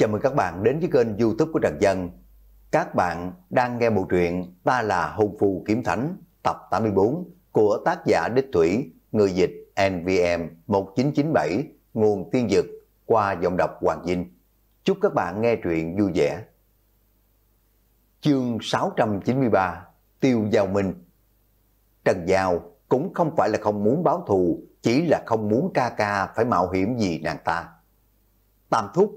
Chào mừng các bạn đến với kênh youtube của Trần Dân. Các bạn đang nghe bộ truyện Ta là hôn phu kiếm thánh tập 84 của tác giả Đích Thủy, người dịch NVM 1997, nguồn tiên dực qua giọng đọc Hoàng Vinh. Chúc các bạn nghe truyện vui vẻ. Chương 693 Tiêu Giao Minh Trần Giao cũng không phải là không muốn báo thù, chỉ là không muốn ca ca phải mạo hiểm gì nàng ta. Tam Thúc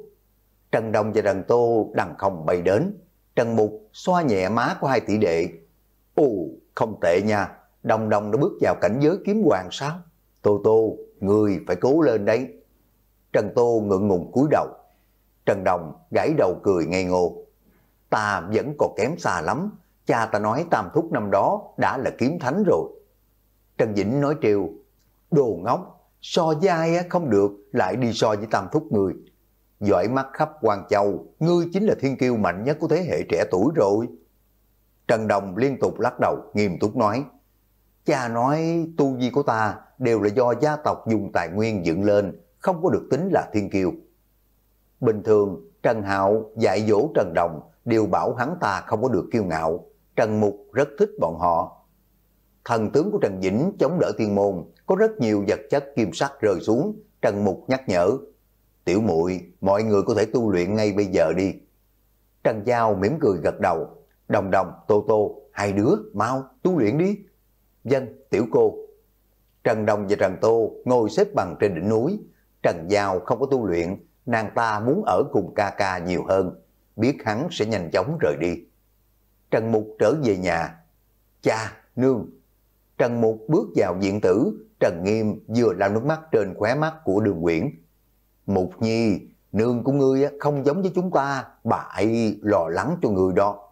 Trần Đông và Trần Tô đằng không bay đến. Trần Mục xoa nhẹ má của hai tỷ đệ. Ồ, không tệ nha, Đồng Đồng đã bước vào cảnh giới kiếm hoàng sao? Tô Tô, người phải cố lên đấy. Trần Tô ngượng ngùng cúi đầu. Trần Đồng gãi đầu cười ngây ngô. Ta vẫn còn kém xa lắm, cha ta nói tam thúc năm đó đã là kiếm thánh rồi. Trần Vĩnh nói triều, đồ ngốc, so dai không được lại đi so với tam thúc người dõi mắt khắp Hoàng Châu, ngươi chính là thiên kiêu mạnh nhất của thế hệ trẻ tuổi rồi. Trần Đồng liên tục lắc đầu, nghiêm túc nói, cha nói tu vi của ta đều là do gia tộc dùng tài nguyên dựng lên, không có được tính là thiên kiêu. Bình thường, Trần Hạo dạy dỗ Trần Đồng đều bảo hắn ta không có được kiêu ngạo. Trần Mục rất thích bọn họ. Thần tướng của Trần Dĩnh chống đỡ thiên môn, có rất nhiều vật chất kim sắc rơi xuống. Trần Mục nhắc nhở, Tiểu muội mọi người có thể tu luyện ngay bây giờ đi. Trần Giao mỉm cười gật đầu. Đồng đồng, Tô Tô, hai đứa, mau, tu luyện đi. Dân, tiểu cô. Trần Đồng và Trần Tô ngồi xếp bằng trên đỉnh núi. Trần Giao không có tu luyện, nàng ta muốn ở cùng ca ca nhiều hơn. Biết hắn sẽ nhanh chóng rời đi. Trần Mục trở về nhà. Cha, nương. Trần Mục bước vào diện tử, Trần Nghiêm vừa lau nước mắt trên khóe mắt của đường Quyển, Mục Nhi, nương của ngươi không giống với chúng ta, bà ấy lo lắng cho người đó.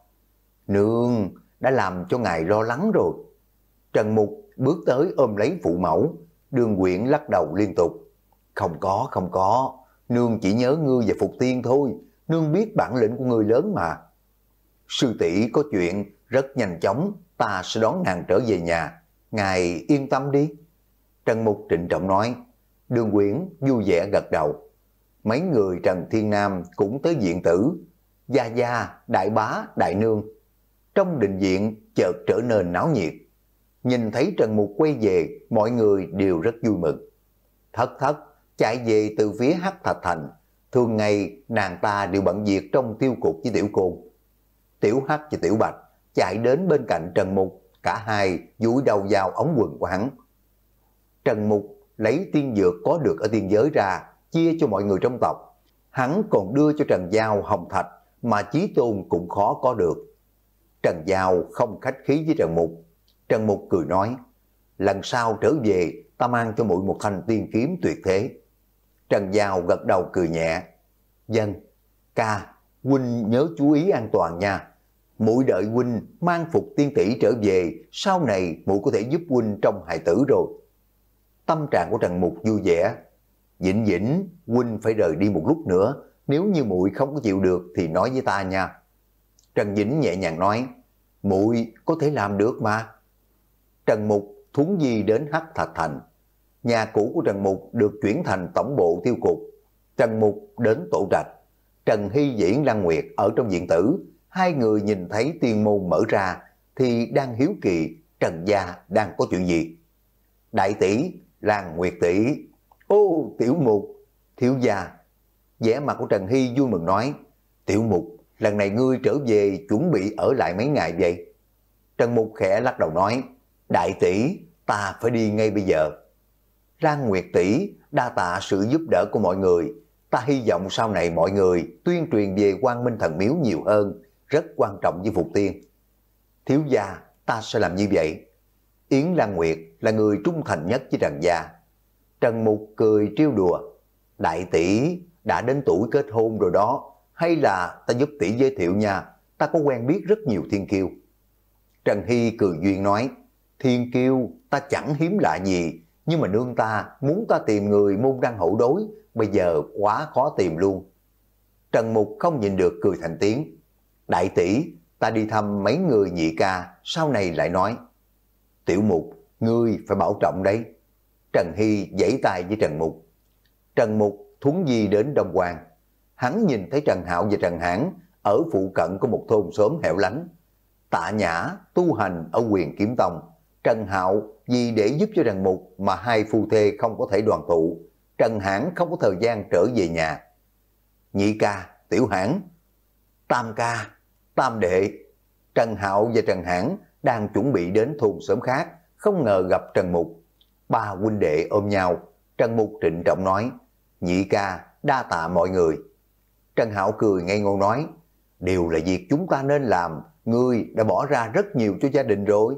Nương đã làm cho ngài lo lắng rồi. Trần Mục bước tới ôm lấy phụ mẫu, đường quyển lắc đầu liên tục. Không có, không có, nương chỉ nhớ ngươi và Phục Tiên thôi, nương biết bản lĩnh của ngươi lớn mà. Sư tỷ có chuyện, rất nhanh chóng, ta sẽ đón nàng trở về nhà, ngài yên tâm đi. Trần Mục trịnh trọng nói, Đường Quyển vui vẻ gật đầu. Mấy người Trần Thiên Nam cũng tới diện tử. Gia Gia, Đại Bá, Đại Nương. Trong đình diện chợt trở nên náo nhiệt. Nhìn thấy Trần Mục quay về, mọi người đều rất vui mừng. Thất thất chạy về từ phía Hắc Thạch Thành. Thường ngày nàng ta đều bận việc trong tiêu cục với Tiểu Côn. Tiểu Hắc và Tiểu Bạch chạy đến bên cạnh Trần Mục. Cả hai vúi đầu vào ống quần của hắn. Trần Mục lấy tiên dược có được ở tiên giới ra, chia cho mọi người trong tộc. Hắn còn đưa cho Trần Giao hồng thạch mà Chí Tôn cũng khó có được. Trần Giao không khách khí với Trần Mục. Trần Mục cười nói, lần sau trở về ta mang cho muội một thanh tiên kiếm tuyệt thế. Trần Giao gật đầu cười nhẹ, dân, ca, huynh nhớ chú ý an toàn nha. Mũi đợi huynh mang phục tiên tỷ trở về, sau này mũi có thể giúp huynh trong hài tử rồi. Tâm trạng của Trần Mục vui vẻ. Dĩnh dĩnh, huynh phải rời đi một lúc nữa, nếu như muội không có chịu được thì nói với ta nha. Trần Dĩnh nhẹ nhàng nói, muội có thể làm được mà. Trần Mục thuấn di đến Hắc Thạch Thành. Nhà cũ của Trần Mục được chuyển thành tổng bộ tiêu cục. Trần Mục đến tổ trạch. Trần Hy Diễn Lan Nguyệt ở trong diện tử. Hai người nhìn thấy tiên môn mở ra thì đang hiếu kỳ Trần Gia đang có chuyện gì. Đại tỷ, Làng Nguyệt tỷ Ô tiểu mục, thiếu gia. vẻ mặt của Trần Hy vui mừng nói, tiểu mục, lần này ngươi trở về chuẩn bị ở lại mấy ngày vậy? Trần Mục khẽ lắc đầu nói, đại tỷ, ta phải đi ngay bây giờ. Lan Nguyệt tỷ đa tạ sự giúp đỡ của mọi người, ta hy vọng sau này mọi người tuyên truyền về Quang Minh Thần Miếu nhiều hơn, rất quan trọng với Phục Tiên. Thiếu gia, ta sẽ làm như vậy. Yến Lan Nguyệt là người trung thành nhất với Trần Gia. Trần Mục cười trêu đùa. Đại tỷ đã đến tuổi kết hôn rồi đó, hay là ta giúp tỷ giới thiệu nha, ta có quen biết rất nhiều thiên kiêu. Trần Hy cười duyên nói, thiên kiêu ta chẳng hiếm lạ gì, nhưng mà nương ta muốn ta tìm người môn đăng hậu đối, bây giờ quá khó tìm luôn. Trần Mục không nhìn được cười thành tiếng. Đại tỷ, ta đi thăm mấy người nhị ca, sau này lại nói. Tiểu Mục, ngươi phải bảo trọng đấy. Trần Hy giãy tay với Trần Mục. Trần Mục thuấn di đến Đông Hoàng. Hắn nhìn thấy Trần Hạo và Trần Hãn ở phụ cận của một thôn xóm hẻo lánh. Tạ Nhã tu hành ở quyền Kiếm Tông. Trần Hạo vì để giúp cho Trần Mục mà hai phu thê không có thể đoàn tụ. Trần Hãn không có thời gian trở về nhà. Nhị ca, Tiểu Hãn, Tam ca, Tam đệ. Trần Hạo và Trần Hãn đang chuẩn bị đến thôn sớm khác, không ngờ gặp Trần Mục. Ba huynh đệ ôm nhau, Trần Mục trịnh trọng nói, nhị ca, đa tạ mọi người. Trần Hảo cười ngây ngô nói, đều là việc chúng ta nên làm, ngươi đã bỏ ra rất nhiều cho gia đình rồi.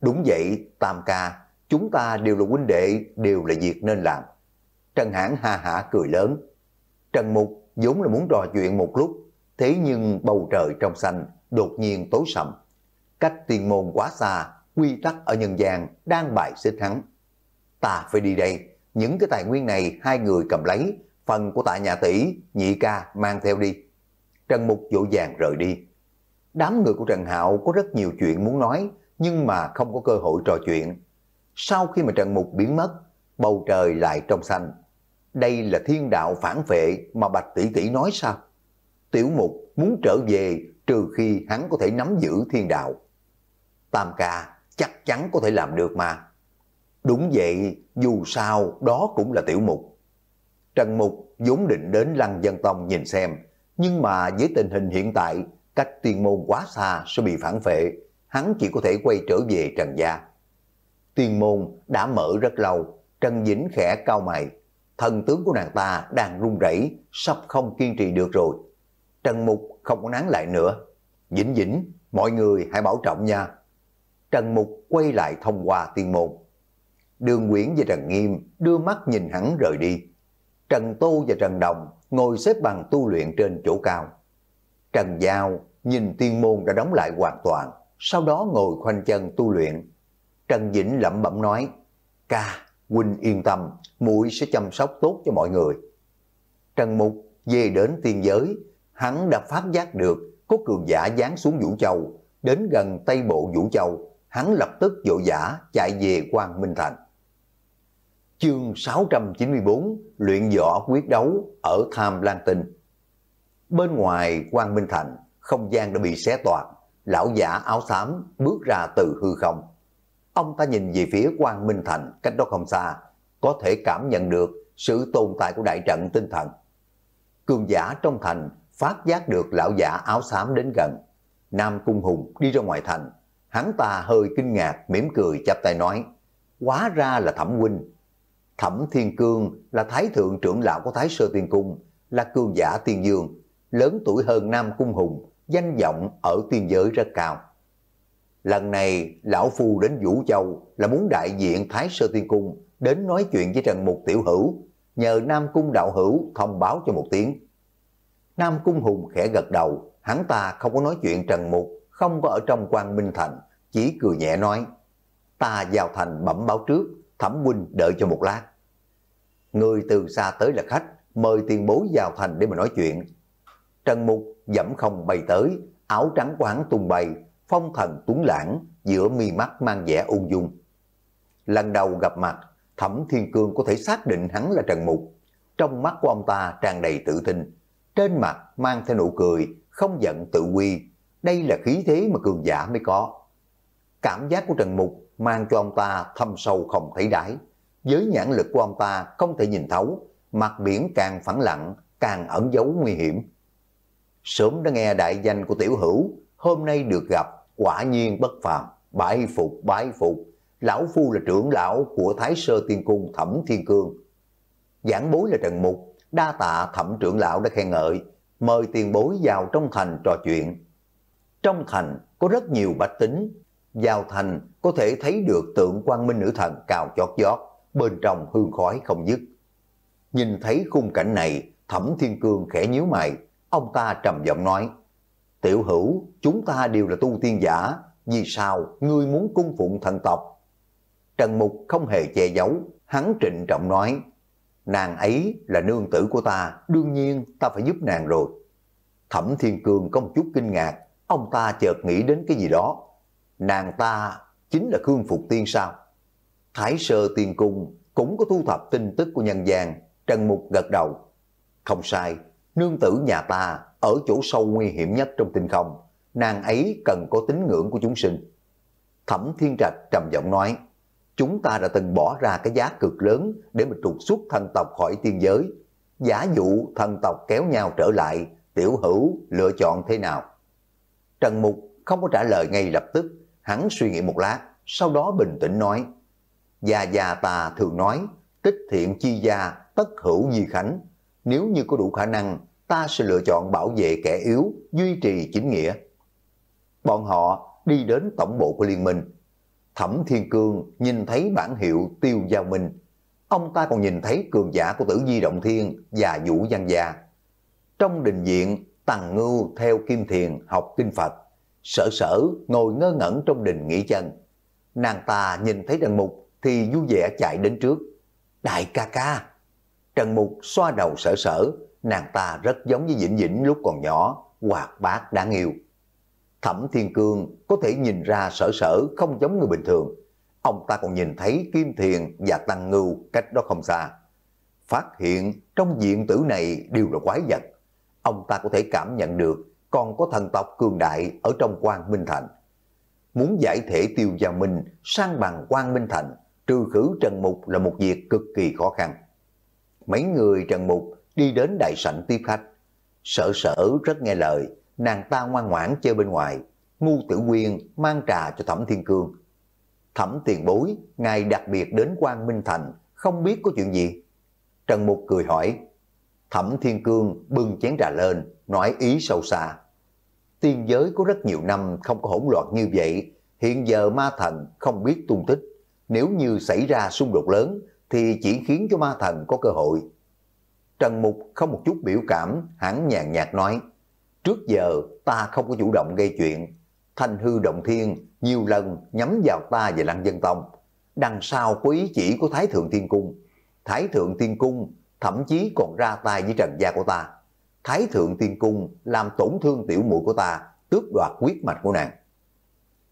Đúng vậy, Tam ca, chúng ta đều là huynh đệ, đều là việc nên làm. Trần Hãn ha hả cười lớn. Trần Mục vốn là muốn trò chuyện một lúc, thế nhưng bầu trời trong xanh đột nhiên tối sầm cách tiền môn quá xa, quy tắc ở nhân gian đang bại xích hắn. Ta phải đi đây, những cái tài nguyên này hai người cầm lấy, phần của tại nhà tỷ, nhị ca mang theo đi. Trần Mục vội vàng rời đi. Đám người của Trần Hạo có rất nhiều chuyện muốn nói, nhưng mà không có cơ hội trò chuyện. Sau khi mà Trần Mục biến mất, bầu trời lại trong xanh. Đây là thiên đạo phản vệ mà Bạch Tỷ Tỷ nói sao? Tiểu Mục muốn trở về trừ khi hắn có thể nắm giữ thiên đạo. Tam ca chắc chắn có thể làm được mà. Đúng vậy, dù sao đó cũng là tiểu mục. Trần Mục vốn định đến Lăng Dân Tông nhìn xem, nhưng mà với tình hình hiện tại, cách tiên môn quá xa sẽ bị phản phệ, hắn chỉ có thể quay trở về Trần Gia. Tiên môn đã mở rất lâu, Trần Dĩnh khẽ cao mày, thần tướng của nàng ta đang run rẩy, sắp không kiên trì được rồi. Trần Mục không có nán lại nữa. Dĩnh Dĩnh, mọi người hãy bảo trọng nha. Trần Mục quay lại thông qua tiên môn. Đường Nguyễn và Trần Nghiêm đưa mắt nhìn hắn rời đi. Trần Tô và Trần Đồng ngồi xếp bằng tu luyện trên chỗ cao. Trần Giao nhìn tiên môn đã đóng lại hoàn toàn, sau đó ngồi khoanh chân tu luyện. Trần Vĩnh lẩm bẩm nói, ca, huynh yên tâm, muội sẽ chăm sóc tốt cho mọi người. Trần Mục về đến tiên giới, hắn đã phát giác được có cường giả giáng xuống Vũ Châu, đến gần Tây Bộ Vũ Châu, hắn lập tức vội vã chạy về Quang Minh Thành. Chương 694 Luyện võ quyết đấu ở Tham Lan Tinh Bên ngoài Quang Minh Thành, không gian đã bị xé toạc, lão giả áo xám bước ra từ hư không. Ông ta nhìn về phía Quang Minh Thành cách đó không xa, có thể cảm nhận được sự tồn tại của đại trận tinh thần. Cường giả trong thành phát giác được lão giả áo xám đến gần. Nam Cung Hùng đi ra ngoài thành, Hắn ta hơi kinh ngạc, mỉm cười chắp tay nói, quá ra là thẩm huynh. Thẩm Thiên Cương là thái thượng trưởng lão của Thái Sơ Tiên Cung, là cương giả tiên dương, lớn tuổi hơn Nam Cung Hùng, danh vọng ở tiên giới rất cao. Lần này, Lão Phu đến Vũ Châu là muốn đại diện Thái Sơ Tiên Cung đến nói chuyện với Trần Mục Tiểu Hữu, nhờ Nam Cung Đạo Hữu thông báo cho một tiếng. Nam Cung Hùng khẽ gật đầu, hắn ta không có nói chuyện Trần Mục, không có ở trong quan minh thành, chỉ cười nhẹ nói, ta vào thành bẩm báo trước, thẩm huynh đợi cho một lát. Người từ xa tới là khách, mời tiền bối vào thành để mà nói chuyện. Trần Mục dẫm không bay tới, áo trắng của tung bay, phong thần tuấn lãng, giữa mi mắt mang vẻ ung dung. Lần đầu gặp mặt, Thẩm Thiên Cương có thể xác định hắn là Trần Mục. Trong mắt của ông ta tràn đầy tự tin, trên mặt mang theo nụ cười, không giận tự quy, đây là khí thế mà cường giả mới có. Cảm giác của Trần Mục mang cho ông ta thâm sâu không thấy đáy. Với nhãn lực của ông ta không thể nhìn thấu, mặt biển càng phẳng lặng, càng ẩn giấu nguy hiểm. Sớm đã nghe đại danh của tiểu hữu, hôm nay được gặp, quả nhiên bất phàm, bái phục, bái phục. Lão Phu là trưởng lão của Thái Sơ Tiên Cung Thẩm Thiên Cương. Giảng bối là Trần Mục, đa tạ Thẩm trưởng lão đã khen ngợi, mời tiền bối vào trong thành trò chuyện. Trong thành có rất nhiều bách tính, vào thành có thể thấy được tượng quan minh nữ thần cao chót vót, bên trong hương khói không dứt. Nhìn thấy khung cảnh này, Thẩm Thiên Cương khẽ nhíu mày, ông ta trầm giọng nói, Tiểu hữu, chúng ta đều là tu tiên giả, vì sao ngươi muốn cung phụng thần tộc? Trần Mục không hề che giấu, hắn trịnh trọng nói, nàng ấy là nương tử của ta, đương nhiên ta phải giúp nàng rồi. Thẩm Thiên Cương có một chút kinh ngạc, Ông ta chợt nghĩ đến cái gì đó. Nàng ta chính là Khương Phục Tiên sao? Thái sơ tiên cung cũng có thu thập tin tức của nhân gian. Trần Mục gật đầu. Không sai, nương tử nhà ta ở chỗ sâu nguy hiểm nhất trong tinh không. Nàng ấy cần có tín ngưỡng của chúng sinh. Thẩm Thiên Trạch trầm giọng nói, chúng ta đã từng bỏ ra cái giá cực lớn để mà trục xuất thần tộc khỏi tiên giới. Giả dụ thần tộc kéo nhau trở lại, tiểu hữu lựa chọn thế nào? Trần Mục không có trả lời ngay lập tức, hắn suy nghĩ một lát, sau đó bình tĩnh nói. Già già ta thường nói, tích thiện chi gia, tất hữu di khánh. Nếu như có đủ khả năng, ta sẽ lựa chọn bảo vệ kẻ yếu, duy trì chính nghĩa. Bọn họ đi đến tổng bộ của liên minh. Thẩm Thiên Cương nhìn thấy bản hiệu Tiêu Giao Minh. Ông ta còn nhìn thấy cường giả của tử di động thiên và vũ văn gia. Trong đình viện, Tàng Ngưu theo Kim Thiền học kinh Phật, sở sở ngồi ngơ ngẩn trong đình nghỉ chân. Nàng ta nhìn thấy Trần Mục thì vui vẻ chạy đến trước. Đại ca ca! Trần Mục xoa đầu sở sở, nàng ta rất giống với Vĩnh Vĩnh lúc còn nhỏ, hoạt bát đáng yêu. Thẩm Thiên Cương có thể nhìn ra sở sở không giống người bình thường. Ông ta còn nhìn thấy Kim Thiền và Tăng Ngưu cách đó không xa. Phát hiện trong diện tử này đều là quái vật ông ta có thể cảm nhận được còn có thần tộc cường đại ở trong quan Minh Thành. Muốn giải thể tiêu gia Minh sang bằng quan Minh Thành, trừ khử Trần Mục là một việc cực kỳ khó khăn. Mấy người Trần Mục đi đến đại sảnh tiếp khách. Sợ sở rất nghe lời, nàng ta ngoan ngoãn chơi bên ngoài. Ngu tử quyên mang trà cho Thẩm Thiên Cương. Thẩm tiền bối, ngài đặc biệt đến quan Minh Thành, không biết có chuyện gì. Trần Mục cười hỏi, Thẩm Thiên Cương bưng chén trà lên, nói ý sâu xa. Tiên giới có rất nhiều năm không có hỗn loạn như vậy, hiện giờ ma thần không biết tung tích. Nếu như xảy ra xung đột lớn, thì chỉ khiến cho ma thần có cơ hội. Trần Mục không một chút biểu cảm, hắn nhàn nhạt nói, trước giờ ta không có chủ động gây chuyện. Thanh hư động thiên nhiều lần nhắm vào ta và Lăng Dân Tông. Đằng sau có ý chỉ của Thái Thượng Thiên Cung. Thái Thượng Thiên Cung thậm chí còn ra tay với trần gia của ta. Thái thượng tiên cung làm tổn thương tiểu muội của ta, tước đoạt quyết mạch của nàng.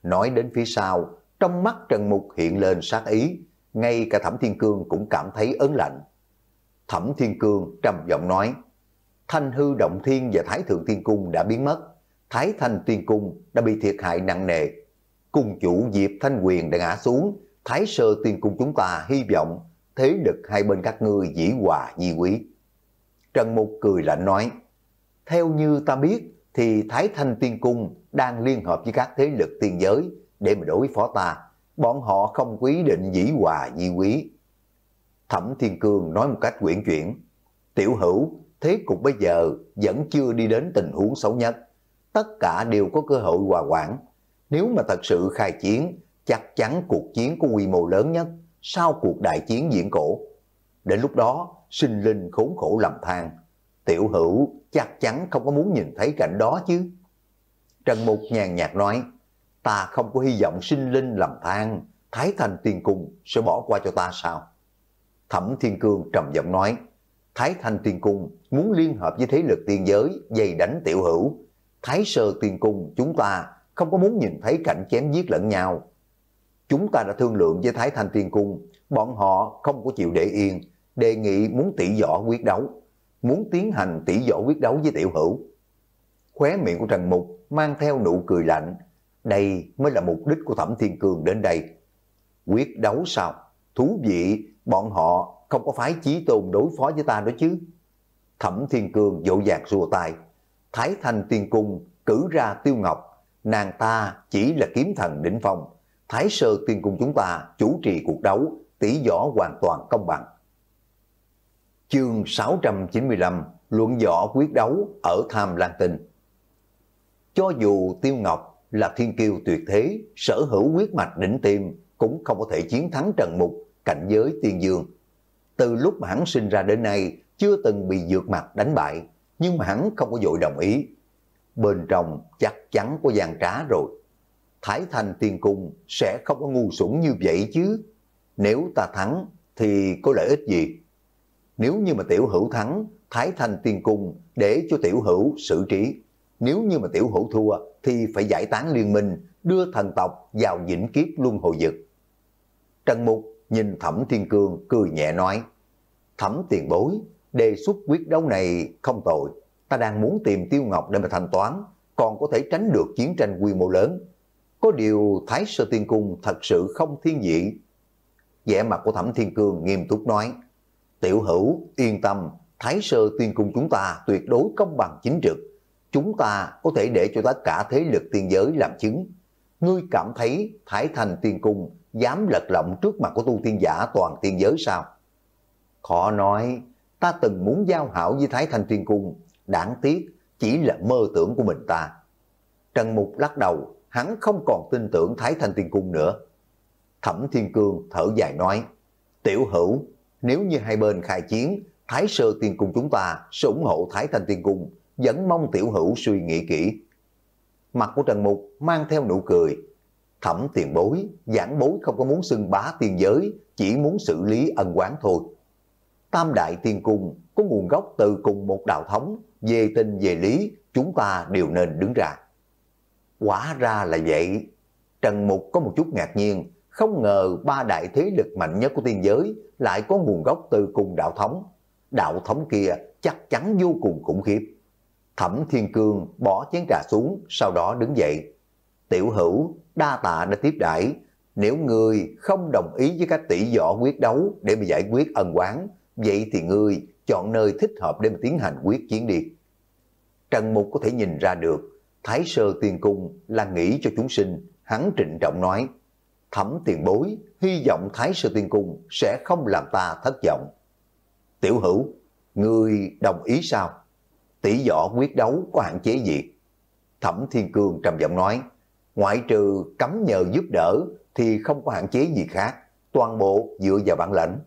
Nói đến phía sau, trong mắt Trần Mục hiện lên sát ý, ngay cả Thẩm Thiên Cương cũng cảm thấy ớn lạnh. Thẩm Thiên Cương trầm giọng nói, Thanh hư động thiên và Thái thượng tiên cung đã biến mất, Thái thanh tiên cung đã bị thiệt hại nặng nề. Cung chủ Diệp Thanh Quyền đã ngã xuống, Thái sơ tiên cung chúng ta hy vọng thế lực hai bên các ngươi dĩ hòa di quý. Trần Mục cười lạnh nói, theo như ta biết thì Thái Thanh Tiên Cung đang liên hợp với các thế lực tiên giới để mà đối phó ta. Bọn họ không quý định dĩ hòa di quý. Thẩm Thiên Cương nói một cách quyển chuyển, tiểu hữu, thế cục bây giờ vẫn chưa đi đến tình huống xấu nhất. Tất cả đều có cơ hội hòa quản. Nếu mà thật sự khai chiến, chắc chắn cuộc chiến có quy mô lớn nhất sau cuộc đại chiến diễn cổ. Đến lúc đó, sinh linh khốn khổ lầm than. Tiểu hữu chắc chắn không có muốn nhìn thấy cảnh đó chứ. Trần Mục nhàn nhạt nói, ta không có hy vọng sinh linh lầm than, Thái Thành Tiên Cung sẽ bỏ qua cho ta sao? Thẩm Thiên Cương trầm giọng nói, Thái Thành Tiên Cung muốn liên hợp với thế lực tiên giới dày đánh tiểu hữu. Thái Sơ Tiên Cung chúng ta không có muốn nhìn thấy cảnh chém giết lẫn nhau, chúng ta đã thương lượng với Thái Thanh Tiên Cung, bọn họ không có chịu để yên, đề nghị muốn tỷ võ quyết đấu, muốn tiến hành tỷ võ quyết đấu với tiểu hữu. Khóe miệng của Trần Mục mang theo nụ cười lạnh, đây mới là mục đích của Thẩm Thiên Cường đến đây. Quyết đấu sao? Thú vị, bọn họ không có phái chí tôn đối phó với ta đó chứ. Thẩm Thiên Cường dỗ dạc rùa tay. Thái Thanh Tiên Cung cử ra Tiêu Ngọc, nàng ta chỉ là kiếm thần đỉnh phong Thái Sơ Tiên Cung chúng ta chủ trì cuộc đấu, tỷ võ hoàn toàn công bằng. Chương 695 Luận võ quyết đấu ở Tham Lan Tinh Cho dù Tiêu Ngọc là thiên kiêu tuyệt thế, sở hữu quyết mạch đỉnh tim, cũng không có thể chiến thắng Trần Mục, cảnh giới tiên dương. Từ lúc hắn sinh ra đến nay, chưa từng bị dược mặt đánh bại, nhưng mà hắn không có dội đồng ý. Bên trong chắc chắn có gian trá rồi. Thái Thành tiền cung sẽ không có ngu xuẩn như vậy chứ. Nếu ta thắng thì có lợi ích gì? Nếu như mà tiểu hữu thắng, Thái Thành tiền cung để cho tiểu hữu xử trí. Nếu như mà tiểu hữu thua thì phải giải tán liên minh, đưa thần tộc vào vĩnh kiếp luân hồi dực. Trần Mục nhìn Thẩm Thiên Cương cười nhẹ nói, Thẩm tiền bối, đề xuất quyết đấu này không tội, ta đang muốn tìm Tiêu Ngọc để mà thanh toán, còn có thể tránh được chiến tranh quy mô lớn, có điều Thái Sơ Tiên Cung thật sự không thiên dị. vẻ mặt của Thẩm Thiên Cương nghiêm túc nói, Tiểu hữu yên tâm, Thái Sơ Tiên Cung chúng ta tuyệt đối công bằng chính trực. Chúng ta có thể để cho tất cả thế lực tiên giới làm chứng. Ngươi cảm thấy Thái Thành Tiên Cung dám lật lọng trước mặt của tu tiên giả toàn tiên giới sao? Khó nói, ta từng muốn giao hảo với Thái Thành Tiên Cung, đáng tiếc chỉ là mơ tưởng của mình ta. Trần Mục lắc đầu, hắn không còn tin tưởng Thái Thanh Tiên Cung nữa. Thẩm Thiên Cương thở dài nói, tiểu hữu, nếu như hai bên khai chiến, Thái Sơ Tiên Cung chúng ta sẽ ủng hộ Thái Thanh Tiên Cung, vẫn mong tiểu hữu suy nghĩ kỹ. Mặt của Trần Mục mang theo nụ cười, thẩm tiền bối, giảng bối không có muốn xưng bá tiên giới, chỉ muốn xử lý ân quán thôi. Tam Đại Tiên Cung có nguồn gốc từ cùng một đạo thống, về tình về lý, chúng ta đều nên đứng ra. Quả ra là vậy. Trần Mục có một chút ngạc nhiên, không ngờ ba đại thế lực mạnh nhất của tiên giới lại có nguồn gốc từ cùng đạo thống. Đạo thống kia chắc chắn vô cùng khủng khiếp. Thẩm Thiên Cương bỏ chén trà xuống, sau đó đứng dậy. Tiểu hữu, đa tạ đã tiếp đãi Nếu người không đồng ý với các tỷ võ quyết đấu để mà giải quyết ân quán, vậy thì người chọn nơi thích hợp để mà tiến hành quyết chiến đi. Trần Mục có thể nhìn ra được, Thái sơ tiền cung là nghĩ cho chúng sinh, hắn trịnh trọng nói, thẩm tiền bối, hy vọng Thái sơ tiên cung sẽ không làm ta thất vọng. Tiểu hữu, người đồng ý sao? Tỷ võ quyết đấu có hạn chế gì? Thẩm Thiên Cương trầm giọng nói, ngoại trừ cấm nhờ giúp đỡ thì không có hạn chế gì khác, toàn bộ dựa vào bản lãnh.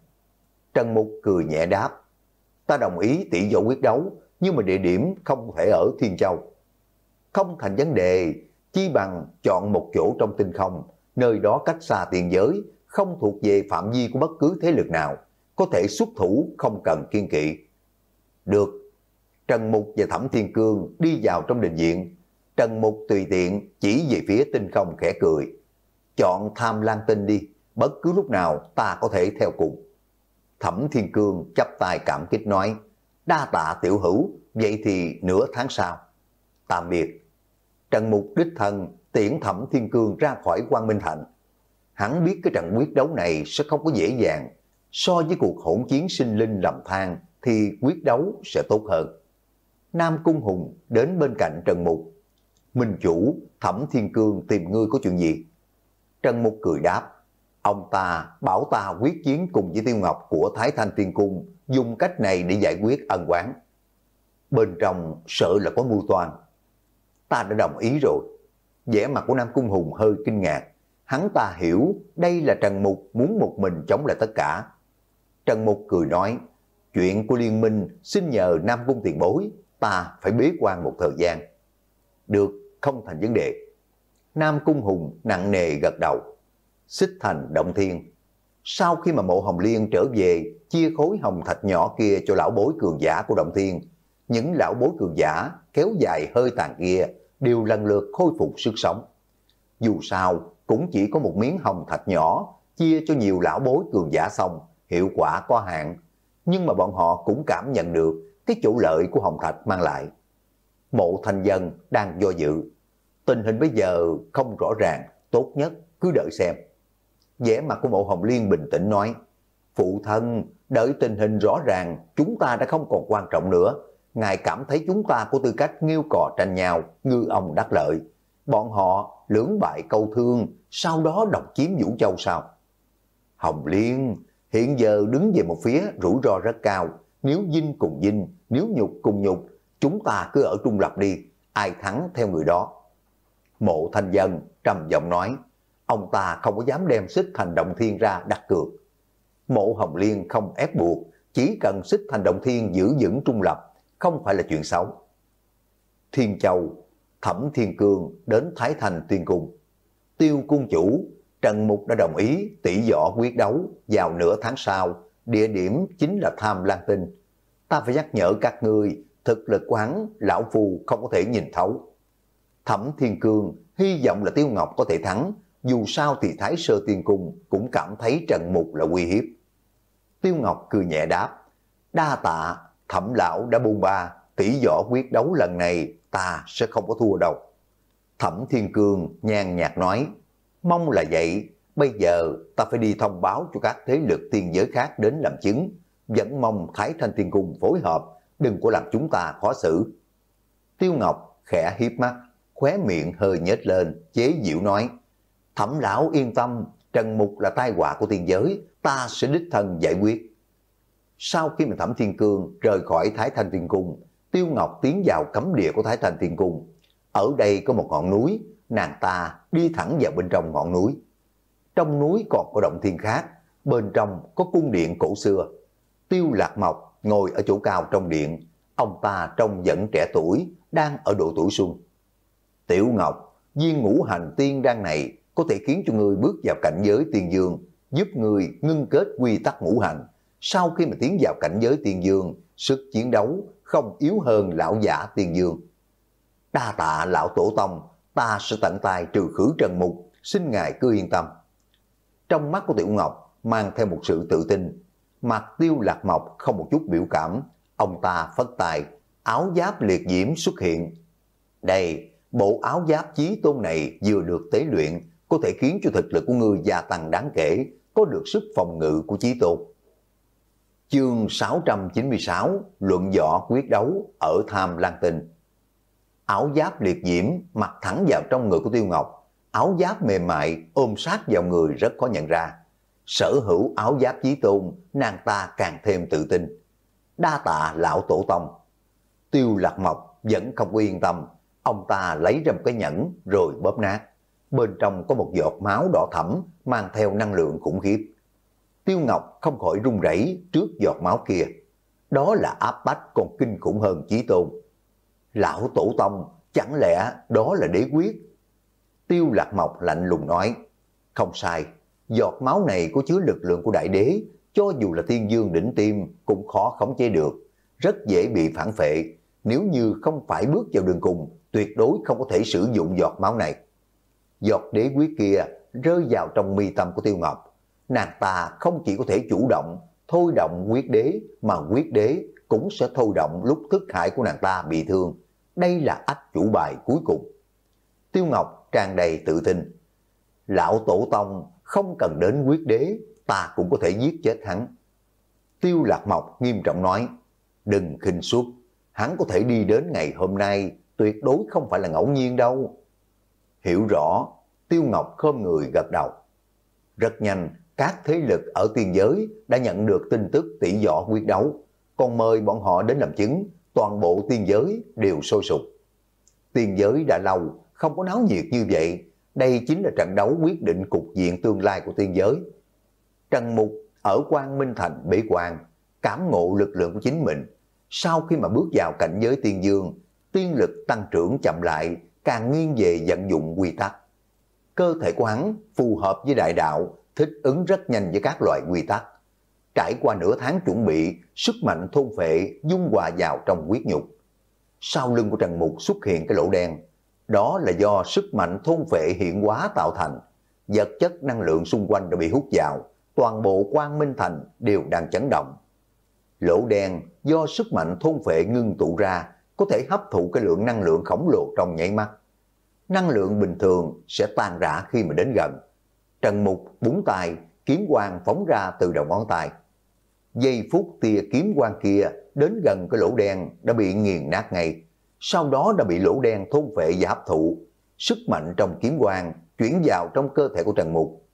Trần Mục cười nhẹ đáp, ta đồng ý tỷ võ quyết đấu, nhưng mà địa điểm không thể ở Thiên Châu không thành vấn đề, chi bằng chọn một chỗ trong tinh không, nơi đó cách xa tiền giới, không thuộc về phạm vi của bất cứ thế lực nào, có thể xuất thủ không cần kiên kỵ. Được, Trần Mục và Thẩm Thiên Cương đi vào trong đình diện Trần Mục tùy tiện chỉ về phía tinh không khẽ cười. Chọn tham lan tinh đi, bất cứ lúc nào ta có thể theo cùng. Thẩm Thiên Cương chấp tay cảm kích nói, đa tạ tiểu hữu, vậy thì nửa tháng sau. Tạm biệt. Trần Mục đích thần tiễn thẩm thiên cương ra khỏi quan Minh Thành. Hắn biết cái trận quyết đấu này sẽ không có dễ dàng. So với cuộc hỗn chiến sinh linh lầm than thì quyết đấu sẽ tốt hơn. Nam Cung Hùng đến bên cạnh Trần Mục. Minh chủ, Thẩm Thiên Cương tìm ngươi có chuyện gì? Trần Mục cười đáp. Ông ta bảo ta quyết chiến cùng với Tiêu Ngọc của Thái Thanh Tiên Cung dùng cách này để giải quyết ân quán. Bên trong sợ là có mưu toan ta đã đồng ý rồi. vẻ mặt của Nam Cung Hùng hơi kinh ngạc. Hắn ta hiểu đây là Trần Mục muốn một mình chống lại tất cả. Trần Mục cười nói, chuyện của liên minh xin nhờ Nam Cung tiền bối, ta phải bế quan một thời gian. Được, không thành vấn đề. Nam Cung Hùng nặng nề gật đầu. Xích thành động thiên. Sau khi mà mộ hồng liên trở về, chia khối hồng thạch nhỏ kia cho lão bối cường giả của động thiên, những lão bối cường giả kéo dài hơi tàn kia đều lần lượt khôi phục sức sống. Dù sao, cũng chỉ có một miếng hồng thạch nhỏ, chia cho nhiều lão bối cường giả xong, hiệu quả có hạn. Nhưng mà bọn họ cũng cảm nhận được cái chỗ lợi của hồng thạch mang lại. Mộ Thanh dân đang do dự. Tình hình bây giờ không rõ ràng, tốt nhất cứ đợi xem. vẻ mặt của mộ hồng liên bình tĩnh nói, Phụ thân, đợi tình hình rõ ràng, chúng ta đã không còn quan trọng nữa. Ngài cảm thấy chúng ta có tư cách nghiêu cò tranh nhau, ngư ông đắc lợi. Bọn họ lưỡng bại câu thương, sau đó độc chiếm Vũ Châu sao? Hồng Liên hiện giờ đứng về một phía rủi ro rất cao. Nếu dinh cùng dinh, nếu nhục cùng nhục, chúng ta cứ ở trung lập đi, ai thắng theo người đó. Mộ Thanh Dân trầm giọng nói, ông ta không có dám đem xích thành động thiên ra đặt cược. Mộ Hồng Liên không ép buộc, chỉ cần xích thành động thiên giữ vững trung lập, không phải là chuyện xấu. Thiên Châu, Thẩm Thiên Cương đến Thái Thành tuyên cung. Tiêu cung chủ, Trần Mục đã đồng ý tỷ võ quyết đấu vào nửa tháng sau, địa điểm chính là Tham Lan Tinh. Ta phải nhắc nhở các ngươi, thực lực của hắn, lão phù không có thể nhìn thấu. Thẩm Thiên Cương hy vọng là Tiêu Ngọc có thể thắng, dù sao thì Thái Sơ Tiên Cung cũng cảm thấy Trần Mục là uy hiếp. Tiêu Ngọc cười nhẹ đáp, đa tạ thẩm lão đã buông ba, tỷ võ quyết đấu lần này ta sẽ không có thua đâu. Thẩm Thiên Cương nhàn nhạt nói, mong là vậy, bây giờ ta phải đi thông báo cho các thế lực tiên giới khác đến làm chứng, vẫn mong Thái Thanh Thiên Cung phối hợp, đừng có làm chúng ta khó xử. Tiêu Ngọc khẽ hiếp mắt, khóe miệng hơi nhếch lên, chế diệu nói, Thẩm lão yên tâm, Trần Mục là tai họa của tiên giới, ta sẽ đích thân giải quyết. Sau khi mà Thẩm Thiên Cương rời khỏi Thái Thanh Thiên Cung, Tiêu Ngọc tiến vào cấm địa của Thái Thanh Thiên Cung. Ở đây có một ngọn núi, nàng ta đi thẳng vào bên trong ngọn núi. Trong núi còn có động thiên khác, bên trong có cung điện cổ xưa. Tiêu Lạc Mộc ngồi ở chỗ cao trong điện, ông ta trông vẫn trẻ tuổi, đang ở độ tuổi xuân. Tiểu Ngọc, viên ngũ hành tiên đang này có thể khiến cho người bước vào cảnh giới tiên dương, giúp người ngưng kết quy tắc ngũ hành, sau khi mà tiến vào cảnh giới tiền dương, sức chiến đấu không yếu hơn lão giả tiền dương. Đa tạ lão tổ tông, ta sẽ tận tài trừ khử trần mục, xin ngài cứ yên tâm. Trong mắt của Tiểu Ngọc mang theo một sự tự tin, mặt tiêu lạc mộc không một chút biểu cảm, ông ta phất tài, áo giáp liệt diễm xuất hiện. Đây, bộ áo giáp chí tôn này vừa được tế luyện, có thể khiến cho thực lực của ngươi gia tăng đáng kể, có được sức phòng ngự của chí tôn chương 696 luận võ quyết đấu ở Tham Lan Tinh. Áo giáp liệt diễm mặc thẳng vào trong người của Tiêu Ngọc, áo giáp mềm mại ôm sát vào người rất khó nhận ra. Sở hữu áo giáp chí tôn, nàng ta càng thêm tự tin. Đa tạ lão tổ tông. Tiêu Lạc Mộc vẫn không yên tâm, ông ta lấy ra một cái nhẫn rồi bóp nát. Bên trong có một giọt máu đỏ thẫm mang theo năng lượng khủng khiếp Tiêu Ngọc không khỏi run rẩy trước giọt máu kia. Đó là áp bách còn kinh khủng hơn Chí Tôn. Lão Tổ Tông, chẳng lẽ đó là đế quyết? Tiêu Lạc Mộc lạnh lùng nói, không sai, giọt máu này có chứa lực lượng của đại đế, cho dù là thiên dương đỉnh tim cũng khó khống chế được, rất dễ bị phản phệ, nếu như không phải bước vào đường cùng, tuyệt đối không có thể sử dụng giọt máu này. Giọt đế quyết kia rơi vào trong mi tâm của Tiêu Ngọc, nàng ta không chỉ có thể chủ động thôi động quyết đế mà quyết đế cũng sẽ thôi động lúc thức hải của nàng ta bị thương. Đây là ách chủ bài cuối cùng. Tiêu Ngọc tràn đầy tự tin. Lão Tổ Tông không cần đến quyết đế, ta cũng có thể giết chết hắn. Tiêu Lạc Mộc nghiêm trọng nói, đừng khinh suất, hắn có thể đi đến ngày hôm nay, tuyệt đối không phải là ngẫu nhiên đâu. Hiểu rõ, Tiêu Ngọc khom người gật đầu. Rất nhanh, các thế lực ở tiên giới đã nhận được tin tức tỷ võ quyết đấu, còn mời bọn họ đến làm chứng, toàn bộ tiên giới đều sôi sục. Tiên giới đã lâu, không có náo nhiệt như vậy, đây chính là trận đấu quyết định cục diện tương lai của tiên giới. Trần Mục ở quan Minh Thành bế quan, cảm ngộ lực lượng của chính mình. Sau khi mà bước vào cảnh giới tiên dương, tiên lực tăng trưởng chậm lại, càng nghiêng về vận dụng quy tắc. Cơ thể của hắn phù hợp với đại đạo, thích ứng rất nhanh với các loại quy tắc. Trải qua nửa tháng chuẩn bị, sức mạnh thôn phệ dung hòa vào trong quyết nhục. Sau lưng của Trần Mục xuất hiện cái lỗ đen, đó là do sức mạnh thôn phệ hiện hóa tạo thành. Vật chất năng lượng xung quanh đã bị hút vào, toàn bộ quang minh thành đều đang chấn động. Lỗ đen do sức mạnh thôn phệ ngưng tụ ra, có thể hấp thụ cái lượng năng lượng khổng lồ trong nháy mắt. Năng lượng bình thường sẽ tan rã khi mà đến gần Trần Mục búng tài, kiếm quang phóng ra từ đầu ngón tay. Giây phút tia kiếm quang kia đến gần cái lỗ đen đã bị nghiền nát ngay. Sau đó đã bị lỗ đen thôn vệ và hấp thụ. Sức mạnh trong kiếm quang chuyển vào trong cơ thể của Trần Mục.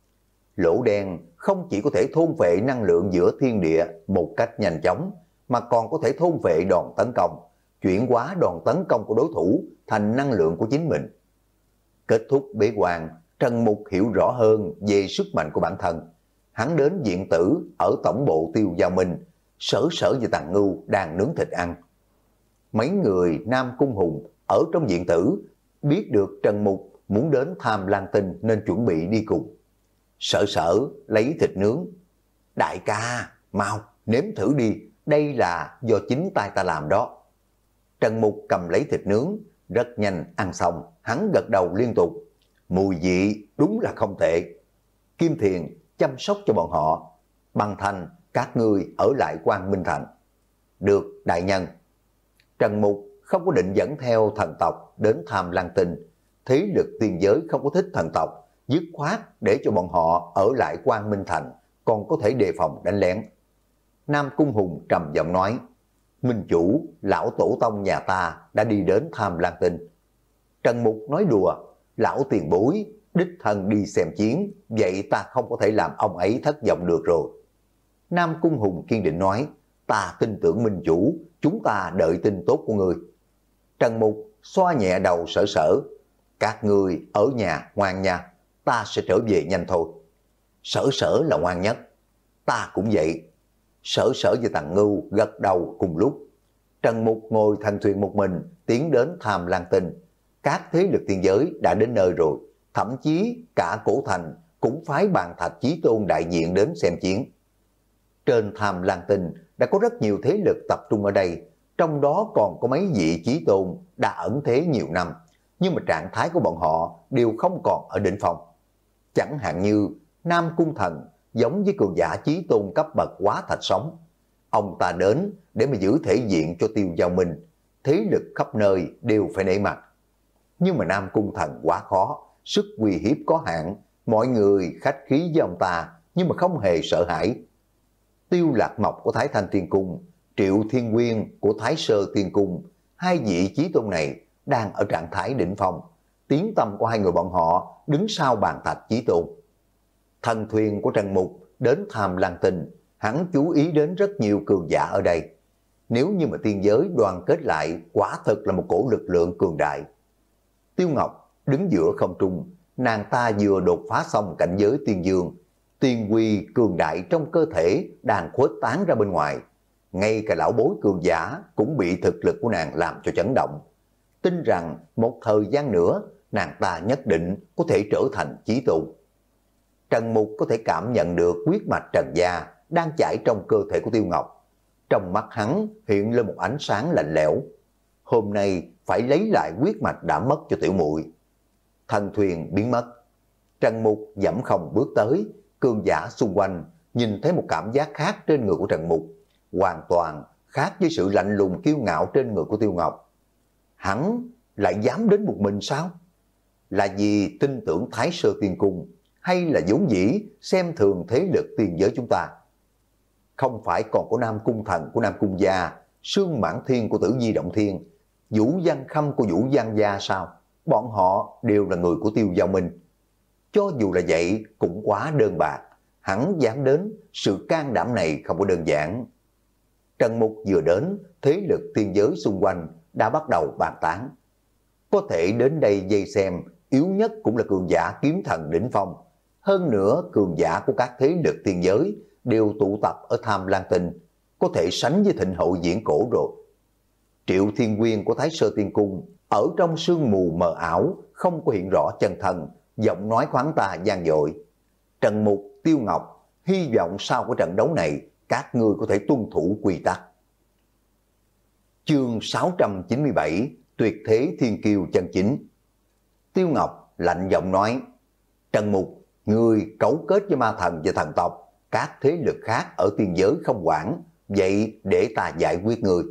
Lỗ đen không chỉ có thể thôn vệ năng lượng giữa thiên địa một cách nhanh chóng, mà còn có thể thôn vệ đòn tấn công, chuyển hóa đòn tấn công của đối thủ thành năng lượng của chính mình. Kết thúc bế hoàng, Trần Mục hiểu rõ hơn về sức mạnh của bản thân. Hắn đến diện tử ở tổng bộ Tiêu Giao Minh, sở sở và tàng ngưu đang nướng thịt ăn. Mấy người Nam Cung Hùng ở trong diện tử biết được Trần Mục muốn đến tham lan tinh nên chuẩn bị đi cùng. Sở sở lấy thịt nướng. Đại ca, mau, nếm thử đi, đây là do chính tay ta làm đó. Trần Mục cầm lấy thịt nướng, rất nhanh ăn xong, hắn gật đầu liên tục. Mùi vị đúng là không tệ. Kim Thiền chăm sóc cho bọn họ. Bằng thành các ngươi ở lại quan Minh Thành. Được đại nhân. Trần Mục không có định dẫn theo thần tộc đến tham lang tinh. Thế lực tiên giới không có thích thần tộc. Dứt khoát để cho bọn họ ở lại quan Minh Thành. Còn có thể đề phòng đánh lén. Nam Cung Hùng trầm giọng nói. Minh chủ, lão tổ tông nhà ta đã đi đến tham lang tinh. Trần Mục nói đùa, lão tiền bối, đích thân đi xem chiến, vậy ta không có thể làm ông ấy thất vọng được rồi. Nam Cung Hùng kiên định nói, ta tin tưởng minh chủ, chúng ta đợi tin tốt của người. Trần Mục xoa nhẹ đầu sở sở, các người ở nhà ngoan nha, ta sẽ trở về nhanh thôi. Sở sở là ngoan nhất, ta cũng vậy. Sở sở và tặng ngưu gật đầu cùng lúc. Trần Mục ngồi thành thuyền một mình, tiến đến tham lan tình các thế lực tiên giới đã đến nơi rồi, thậm chí cả cổ thành cũng phái bàn thạch chí tôn đại diện đến xem chiến. Trên tham lan tinh đã có rất nhiều thế lực tập trung ở đây, trong đó còn có mấy vị chí tôn đã ẩn thế nhiều năm, nhưng mà trạng thái của bọn họ đều không còn ở đỉnh phòng. Chẳng hạn như Nam Cung Thần giống với cường giả chí tôn cấp bậc quá thạch sống. Ông ta đến để mà giữ thể diện cho tiêu giao minh, thế lực khắp nơi đều phải nể mặt nhưng mà Nam Cung Thần quá khó, sức uy hiếp có hạn, mọi người khách khí với ông ta, nhưng mà không hề sợ hãi. Tiêu Lạc Mộc của Thái Thanh Tiên Cung, Triệu Thiên Nguyên của Thái Sơ Tiên Cung, hai vị trí tôn này đang ở trạng thái đỉnh phong. Tiếng tâm của hai người bọn họ đứng sau bàn thạch chí tôn. Thần thuyền của Trần Mục đến tham lang tình, hắn chú ý đến rất nhiều cường giả ở đây. Nếu như mà tiên giới đoàn kết lại, quả thật là một cổ lực lượng cường đại. Tiêu Ngọc đứng giữa không trung, nàng ta vừa đột phá xong cảnh giới tiên dương. Tiên quy cường đại trong cơ thể đang khuếch tán ra bên ngoài. Ngay cả lão bối cường giả cũng bị thực lực của nàng làm cho chấn động. Tin rằng một thời gian nữa, nàng ta nhất định có thể trở thành chí tụ. Trần Mục có thể cảm nhận được quyết mạch Trần Gia đang chảy trong cơ thể của Tiêu Ngọc. Trong mắt hắn hiện lên một ánh sáng lạnh lẽo. Hôm nay phải lấy lại quyết mạch đã mất cho tiểu muội. Thần thuyền biến mất. Trần Mục dẫm không bước tới, cương giả xung quanh nhìn thấy một cảm giác khác trên người của Trần Mục, hoàn toàn khác với sự lạnh lùng kiêu ngạo trên người của Tiêu Ngọc. Hắn lại dám đến một mình sao? Là vì tin tưởng Thái Sơ Tiên Cung hay là vốn dĩ xem thường thế lực tiền giới chúng ta? Không phải còn có Nam Cung Thần của Nam Cung Gia, Sương Mãn Thiên của Tử Di Động Thiên, Vũ văn Khâm của Vũ văn Gia sao? Bọn họ đều là người của Tiêu Giao Minh. Cho dù là vậy cũng quá đơn bạc. Hắn dám đến, sự can đảm này không có đơn giản. Trần Mục vừa đến, thế lực tiên giới xung quanh đã bắt đầu bàn tán. Có thể đến đây dây xem, yếu nhất cũng là cường giả kiếm thần đỉnh phong. Hơn nữa, cường giả của các thế lực tiên giới đều tụ tập ở Tham Lan Tinh, có thể sánh với thịnh hậu diễn cổ rồi. Triệu Thiên Quyên của Thái Sơ Tiên Cung ở trong sương mù mờ ảo, không có hiện rõ chân thần, giọng nói khoáng tà gian dội. Trần Mục, Tiêu Ngọc, hy vọng sau của trận đấu này, các ngươi có thể tuân thủ quy tắc. Chương 697 Tuyệt thế thiên kiều chân chính Tiêu Ngọc lạnh giọng nói Trần Mục, người cấu kết với ma thần và thần tộc, các thế lực khác ở tiên giới không quản, vậy để ta giải quyết người.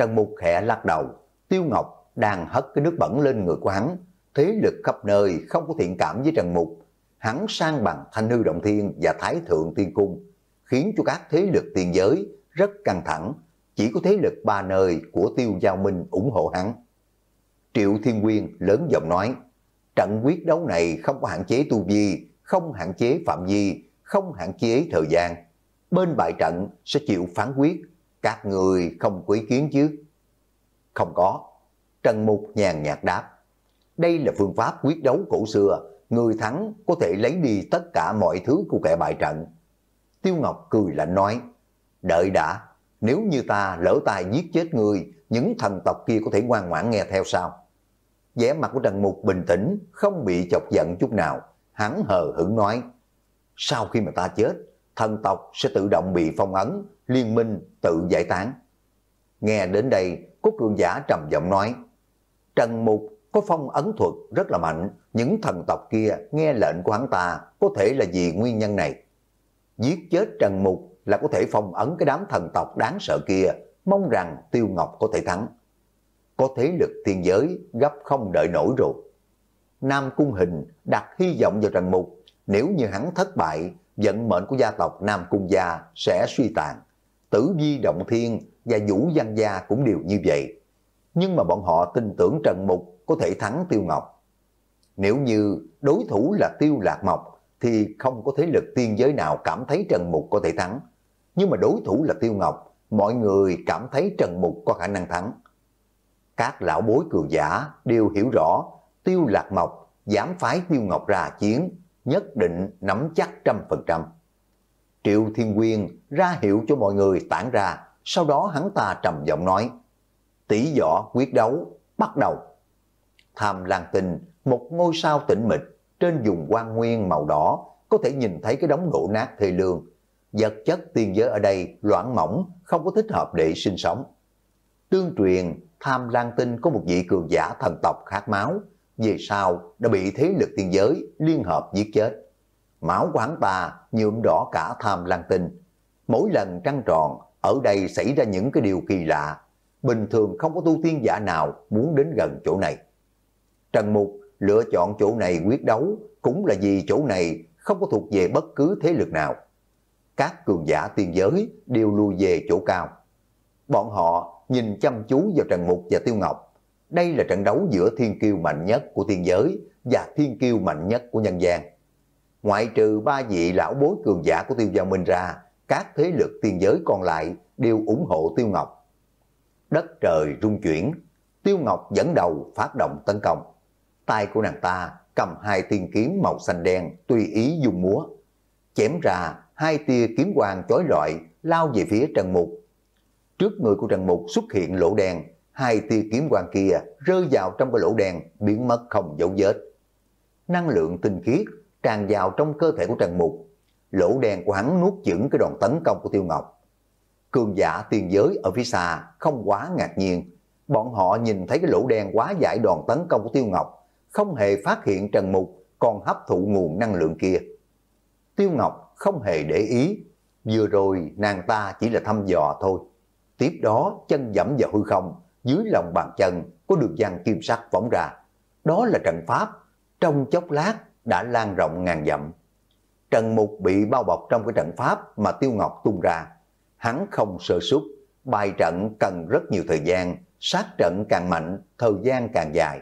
Trần Mục khẽ lắc đầu, Tiêu Ngọc đang hất cái nước bẩn lên người của hắn, thế lực khắp nơi không có thiện cảm với Trần Mục, hắn sang bằng Thanh Hư Động Thiên và Thái Thượng Tiên Cung, khiến cho các thế lực tiền giới rất căng thẳng, chỉ có thế lực ba nơi của Tiêu Giao Minh ủng hộ hắn. Triệu Thiên Quyên lớn giọng nói, trận quyết đấu này không có hạn chế tu vi, không hạn chế phạm vi, không hạn chế thời gian. Bên bại trận sẽ chịu phán quyết các người không quý kiến chứ? Không có. Trần Mục nhàn nhạt đáp. Đây là phương pháp quyết đấu cổ xưa. Người thắng có thể lấy đi tất cả mọi thứ của kẻ bại trận. Tiêu Ngọc cười lạnh nói. Đợi đã, nếu như ta lỡ tay giết chết người, những thần tộc kia có thể ngoan ngoãn nghe theo sao? vẻ mặt của Trần Mục bình tĩnh, không bị chọc giận chút nào. Hắn hờ hững nói, sau khi mà ta chết, thần tộc sẽ tự động bị phong ấn, liên minh tự giải tán. Nghe đến đây, Cốt Cường Giả trầm giọng nói, Trần Mục có phong ấn thuật rất là mạnh, những thần tộc kia nghe lệnh của hắn ta có thể là vì nguyên nhân này. Giết chết Trần Mục là có thể phong ấn cái đám thần tộc đáng sợ kia, mong rằng Tiêu Ngọc có thể thắng. Có thế lực thiên giới gấp không đợi nổi rồi. Nam Cung Hình đặt hy vọng vào Trần Mục, nếu như hắn thất bại, vận mệnh của gia tộc Nam Cung Gia sẽ suy tàn. Tử Vi Động Thiên và Vũ Văn Gia cũng đều như vậy. Nhưng mà bọn họ tin tưởng Trần Mục có thể thắng Tiêu Ngọc. Nếu như đối thủ là Tiêu Lạc Mộc thì không có thế lực tiên giới nào cảm thấy Trần Mục có thể thắng. Nhưng mà đối thủ là Tiêu Ngọc, mọi người cảm thấy Trần Mục có khả năng thắng. Các lão bối cường giả đều hiểu rõ Tiêu Lạc Mộc dám phái Tiêu Ngọc ra chiến, nhất định nắm chắc trăm phần trăm. Triệu Thiên Quyên ra hiệu cho mọi người tản ra, sau đó hắn ta trầm giọng nói, tỷ võ quyết đấu, bắt đầu. Tham Lan Tinh, một ngôi sao tĩnh mịch, trên vùng quan nguyên màu đỏ, có thể nhìn thấy cái đống đổ nát thê lương. Vật chất tiên giới ở đây loãng mỏng, không có thích hợp để sinh sống. Tương truyền, Tham Lan Tinh có một vị cường giả thần tộc khát máu, về sau đã bị thế lực tiên giới liên hợp giết chết. Máu của hắn ta nhuộm đỏ cả tham lan tinh. Mỗi lần trăng tròn, ở đây xảy ra những cái điều kỳ lạ. Bình thường không có tu tiên giả nào muốn đến gần chỗ này. Trần Mục lựa chọn chỗ này quyết đấu cũng là vì chỗ này không có thuộc về bất cứ thế lực nào. Các cường giả tiên giới đều lui về chỗ cao. Bọn họ nhìn chăm chú vào Trần Mục và Tiêu Ngọc. Đây là trận đấu giữa thiên kiêu mạnh nhất của tiên giới và thiên kiêu mạnh nhất của nhân gian. Ngoại trừ ba vị lão bối cường giả của Tiêu Giao Minh ra, các thế lực tiên giới còn lại đều ủng hộ Tiêu Ngọc. Đất trời rung chuyển, Tiêu Ngọc dẫn đầu phát động tấn công. Tay của nàng ta cầm hai tiên kiếm màu xanh đen tùy ý dùng múa. Chém ra hai tia kiếm quang chói lọi lao về phía Trần Mục. Trước người của Trần Mục xuất hiện lỗ đen, hai tia kiếm quang kia rơi vào trong cái lỗ đen biến mất không dấu vết. Năng lượng tinh khiết tràn vào trong cơ thể của Trần Mục. Lỗ đen của hắn nuốt chửng cái đòn tấn công của Tiêu Ngọc. Cường giả tiên giới ở phía xa không quá ngạc nhiên. Bọn họ nhìn thấy cái lỗ đen quá giải đòn tấn công của Tiêu Ngọc, không hề phát hiện Trần Mục còn hấp thụ nguồn năng lượng kia. Tiêu Ngọc không hề để ý, vừa rồi nàng ta chỉ là thăm dò thôi. Tiếp đó chân dẫm vào hư không, dưới lòng bàn chân có đường gian kim sắc võng ra. Đó là trận pháp. Trong chốc lát, đã lan rộng ngàn dặm. Trần Mục bị bao bọc trong cái trận pháp mà Tiêu Ngọc tung ra. Hắn không sợ sút bài trận cần rất nhiều thời gian, sát trận càng mạnh, thời gian càng dài.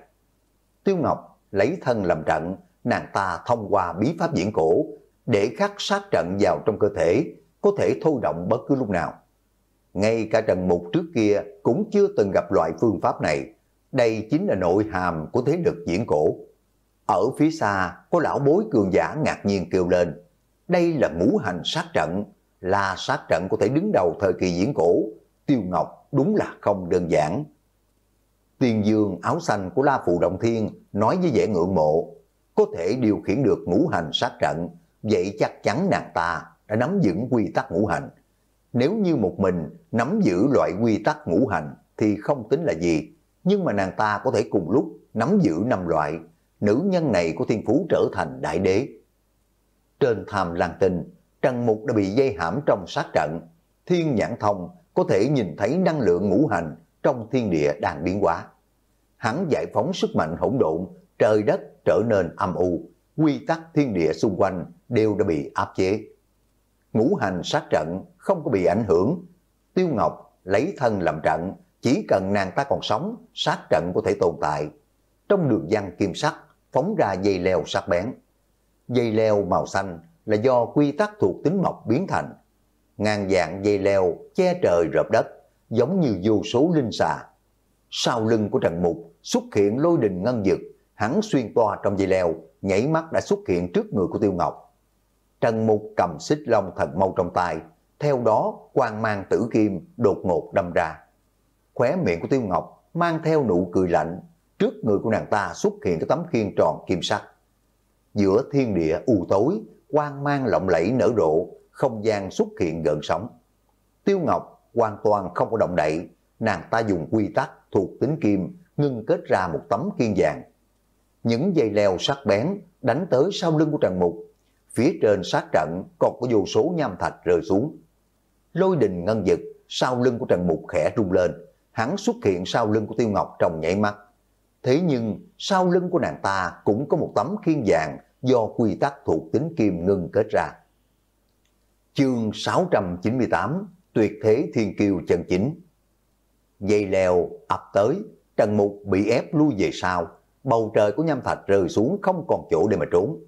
Tiêu Ngọc lấy thân làm trận, nàng ta thông qua bí pháp diễn cổ để khắc sát trận vào trong cơ thể, có thể thôi động bất cứ lúc nào. Ngay cả Trần Mục trước kia cũng chưa từng gặp loại phương pháp này. Đây chính là nội hàm của thế lực diễn cổ. Ở phía xa, có lão bối cường giả ngạc nhiên kêu lên. Đây là ngũ hành sát trận, là sát trận có thể đứng đầu thời kỳ diễn cổ. Tiêu Ngọc đúng là không đơn giản. Tiền dương áo xanh của La Phụ Động Thiên nói với vẻ ngưỡng mộ, có thể điều khiển được ngũ hành sát trận, vậy chắc chắn nàng ta đã nắm vững quy tắc ngũ hành. Nếu như một mình nắm giữ loại quy tắc ngũ hành thì không tính là gì, nhưng mà nàng ta có thể cùng lúc nắm giữ năm loại, nữ nhân này có thiên phú trở thành đại đế. Trên thàm lang tinh, Trần Mục đã bị dây hãm trong sát trận. Thiên nhãn thông có thể nhìn thấy năng lượng ngũ hành trong thiên địa đang biến hóa. Hắn giải phóng sức mạnh hỗn độn, trời đất trở nên âm u, quy tắc thiên địa xung quanh đều đã bị áp chế. Ngũ hành sát trận không có bị ảnh hưởng. Tiêu Ngọc lấy thân làm trận, chỉ cần nàng ta còn sống, sát trận có thể tồn tại. Trong đường gian kim sắc, phóng ra dây leo sắc bén. Dây leo màu xanh là do quy tắc thuộc tính mộc biến thành. Ngàn dạng dây leo che trời rợp đất, giống như vô số linh xà. Sau lưng của Trần Mục xuất hiện lôi đình ngân dực, hắn xuyên toa trong dây leo, nhảy mắt đã xuất hiện trước người của Tiêu Ngọc. Trần Mục cầm xích long thần mâu trong tay, theo đó quang mang tử kim đột ngột đâm ra. Khóe miệng của Tiêu Ngọc mang theo nụ cười lạnh, trước người của nàng ta xuất hiện cái tấm khiên tròn kim sắc Giữa thiên địa u tối, quang mang lộng lẫy nở rộ, không gian xuất hiện gần sóng. Tiêu Ngọc hoàn toàn không có động đậy, nàng ta dùng quy tắc thuộc tính kim ngưng kết ra một tấm khiên vàng. Những dây leo sắc bén đánh tới sau lưng của Trần Mục, phía trên sát trận còn có vô số nham thạch rơi xuống. Lôi đình ngân giật, sau lưng của Trần Mục khẽ rung lên, hắn xuất hiện sau lưng của Tiêu Ngọc trong nhảy mắt Thế nhưng sau lưng của nàng ta cũng có một tấm khiên vàng do quy tắc thuộc tính kim ngưng kết ra. Chương 698 Tuyệt thế thiên kiều chân chính Dây leo ập tới, Trần Mục bị ép lui về sau, bầu trời của nham thạch rơi xuống không còn chỗ để mà trốn.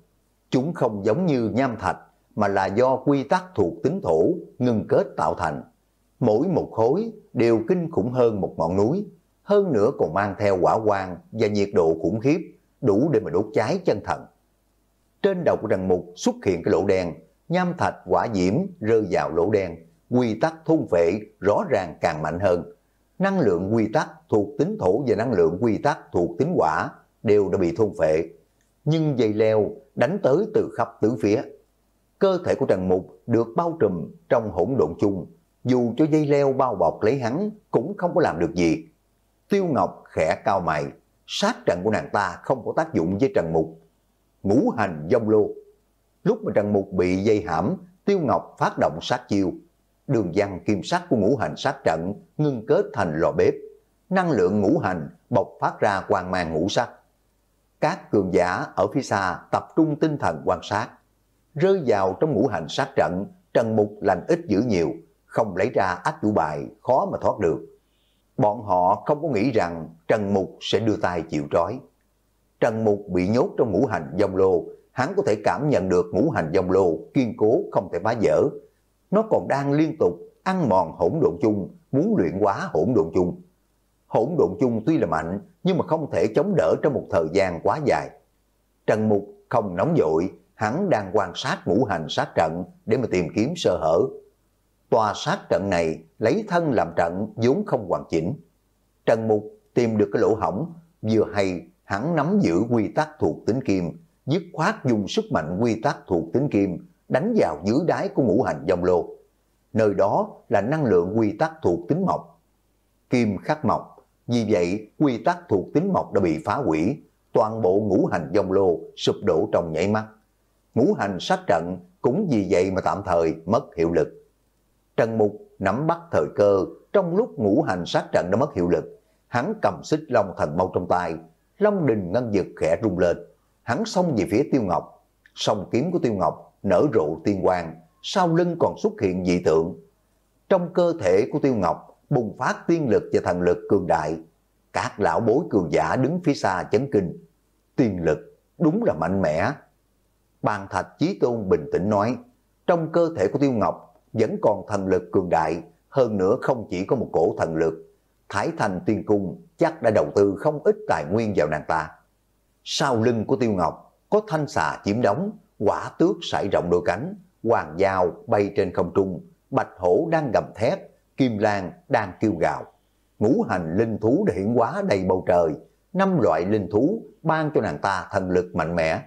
Chúng không giống như nham thạch mà là do quy tắc thuộc tính thổ ngưng kết tạo thành. Mỗi một khối đều kinh khủng hơn một ngọn núi, hơn nữa còn mang theo quả quang và nhiệt độ khủng khiếp, đủ để mà đốt cháy chân thận Trên đầu của Trần Mục xuất hiện cái lỗ đen, nham thạch quả diễm rơi vào lỗ đen, quy tắc thôn phệ rõ ràng càng mạnh hơn. Năng lượng quy tắc thuộc tính thổ và năng lượng quy tắc thuộc tính quả đều đã bị thôn phệ. Nhưng dây leo đánh tới từ khắp tứ phía. Cơ thể của Trần Mục được bao trùm trong hỗn độn chung. Dù cho dây leo bao bọc lấy hắn cũng không có làm được gì. Tiêu Ngọc khẽ cao mày, sát trận của nàng ta không có tác dụng với Trần Mục. Ngũ hành dông lô. Lúc mà Trần Mục bị dây hãm, Tiêu Ngọc phát động sát chiêu. Đường văn kim sắc của ngũ hành sát trận ngưng kết thành lò bếp. Năng lượng ngũ hành bộc phát ra quang mang ngũ sắc. Các cường giả ở phía xa tập trung tinh thần quan sát. Rơi vào trong ngũ hành sát trận, Trần Mục lành ít giữ nhiều, không lấy ra ách chủ bài khó mà thoát được Bọn họ không có nghĩ rằng Trần Mục sẽ đưa tay chịu trói. Trần Mục bị nhốt trong ngũ hành dòng lô, hắn có thể cảm nhận được ngũ hành dòng lô kiên cố không thể phá vỡ. Nó còn đang liên tục ăn mòn hỗn độn chung, muốn luyện quá hỗn độn chung. Hỗn độn chung tuy là mạnh, nhưng mà không thể chống đỡ trong một thời gian quá dài. Trần Mục không nóng dội, hắn đang quan sát ngũ hành sát trận để mà tìm kiếm sơ hở, Tòa sát trận này lấy thân làm trận vốn không hoàn chỉnh. Trần Mục tìm được cái lỗ hỏng, vừa hay hắn nắm giữ quy tắc thuộc tính kim, dứt khoát dùng sức mạnh quy tắc thuộc tính kim đánh vào dưới đáy của ngũ hành dòng lô. Nơi đó là năng lượng quy tắc thuộc tính mộc. Kim khắc mộc, vì vậy quy tắc thuộc tính mộc đã bị phá hủy, toàn bộ ngũ hành dòng lô sụp đổ trong nhảy mắt. Ngũ hành sát trận cũng vì vậy mà tạm thời mất hiệu lực. Trần Mục nắm bắt thời cơ trong lúc ngũ hành sát trận đã mất hiệu lực. Hắn cầm xích long thần mau trong tay, long đình ngân dực khẽ rung lên. Hắn xông về phía Tiêu Ngọc, song kiếm của Tiêu Ngọc nở rộ tiên quang, sau lưng còn xuất hiện dị tượng. Trong cơ thể của Tiêu Ngọc bùng phát tiên lực và thần lực cường đại. Các lão bối cường giả đứng phía xa chấn kinh. Tiên lực đúng là mạnh mẽ. Bàn thạch chí tôn bình tĩnh nói, trong cơ thể của Tiêu Ngọc vẫn còn thần lực cường đại, hơn nữa không chỉ có một cổ thần lực. Thái Thành Tiên Cung chắc đã đầu tư không ít tài nguyên vào nàng ta. Sau lưng của Tiêu Ngọc có thanh xà chiếm đóng, quả tước sải rộng đôi cánh, hoàng dao bay trên không trung, bạch hổ đang gầm thét, kim lan đang kêu gào. Ngũ hành linh thú đã hiện hóa đầy bầu trời, năm loại linh thú ban cho nàng ta thần lực mạnh mẽ.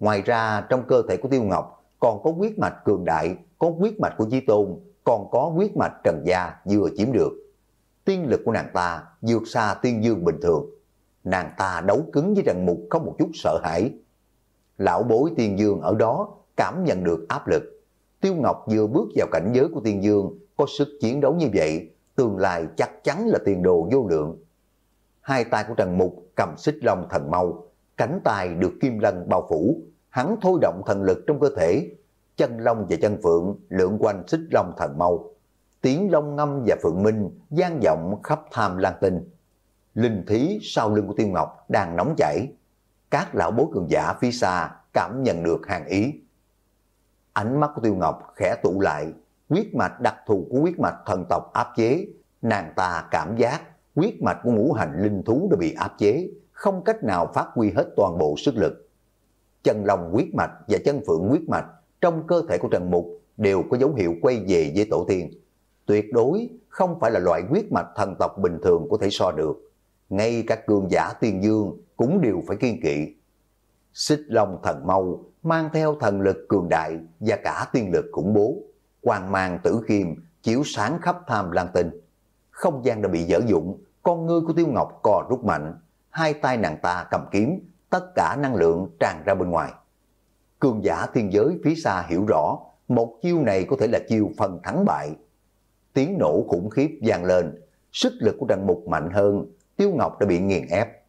Ngoài ra trong cơ thể của Tiêu Ngọc còn có huyết mạch cường đại, có huyết mạch của Chí Tôn, còn có huyết mạch Trần Gia vừa chiếm được. Tiên lực của nàng ta vượt xa tiên dương bình thường. Nàng ta đấu cứng với Trần Mục không một chút sợ hãi. Lão bối tiên dương ở đó cảm nhận được áp lực. Tiêu Ngọc vừa bước vào cảnh giới của tiên dương, có sức chiến đấu như vậy, tương lai chắc chắn là tiền đồ vô lượng. Hai tay của Trần Mục cầm xích long thần mau, cánh tay được kim lân bao phủ, hắn thôi động thần lực trong cơ thể, chân long và chân phượng lượn quanh xích long thần mâu. Tiếng long ngâm và phượng minh gian vọng khắp tham lan tinh. Linh thí sau lưng của Tiêu Ngọc đang nóng chảy. Các lão bối cường giả phía xa cảm nhận được hàng ý. Ánh mắt của Tiêu Ngọc khẽ tụ lại, huyết mạch đặc thù của huyết mạch thần tộc áp chế, nàng ta cảm giác huyết mạch của ngũ hành linh thú đã bị áp chế, không cách nào phát huy hết toàn bộ sức lực chân lòng huyết mạch và chân phượng huyết mạch trong cơ thể của Trần Mục đều có dấu hiệu quay về với tổ tiên. Tuyệt đối không phải là loại huyết mạch thần tộc bình thường có thể so được. Ngay các cường giả tiên dương cũng đều phải kiên kỵ. Xích long thần mau mang theo thần lực cường đại và cả tiên lực khủng bố. Quang mang tử khiêm chiếu sáng khắp tham lan tinh. Không gian đã bị dở dụng, con ngươi của Tiêu Ngọc co rút mạnh. Hai tay nàng ta cầm kiếm tất cả năng lượng tràn ra bên ngoài. Cường giả thiên giới phía xa hiểu rõ, một chiêu này có thể là chiêu phần thắng bại. Tiếng nổ khủng khiếp vang lên, sức lực của đằng Mục mạnh hơn, Tiêu Ngọc đã bị nghiền ép.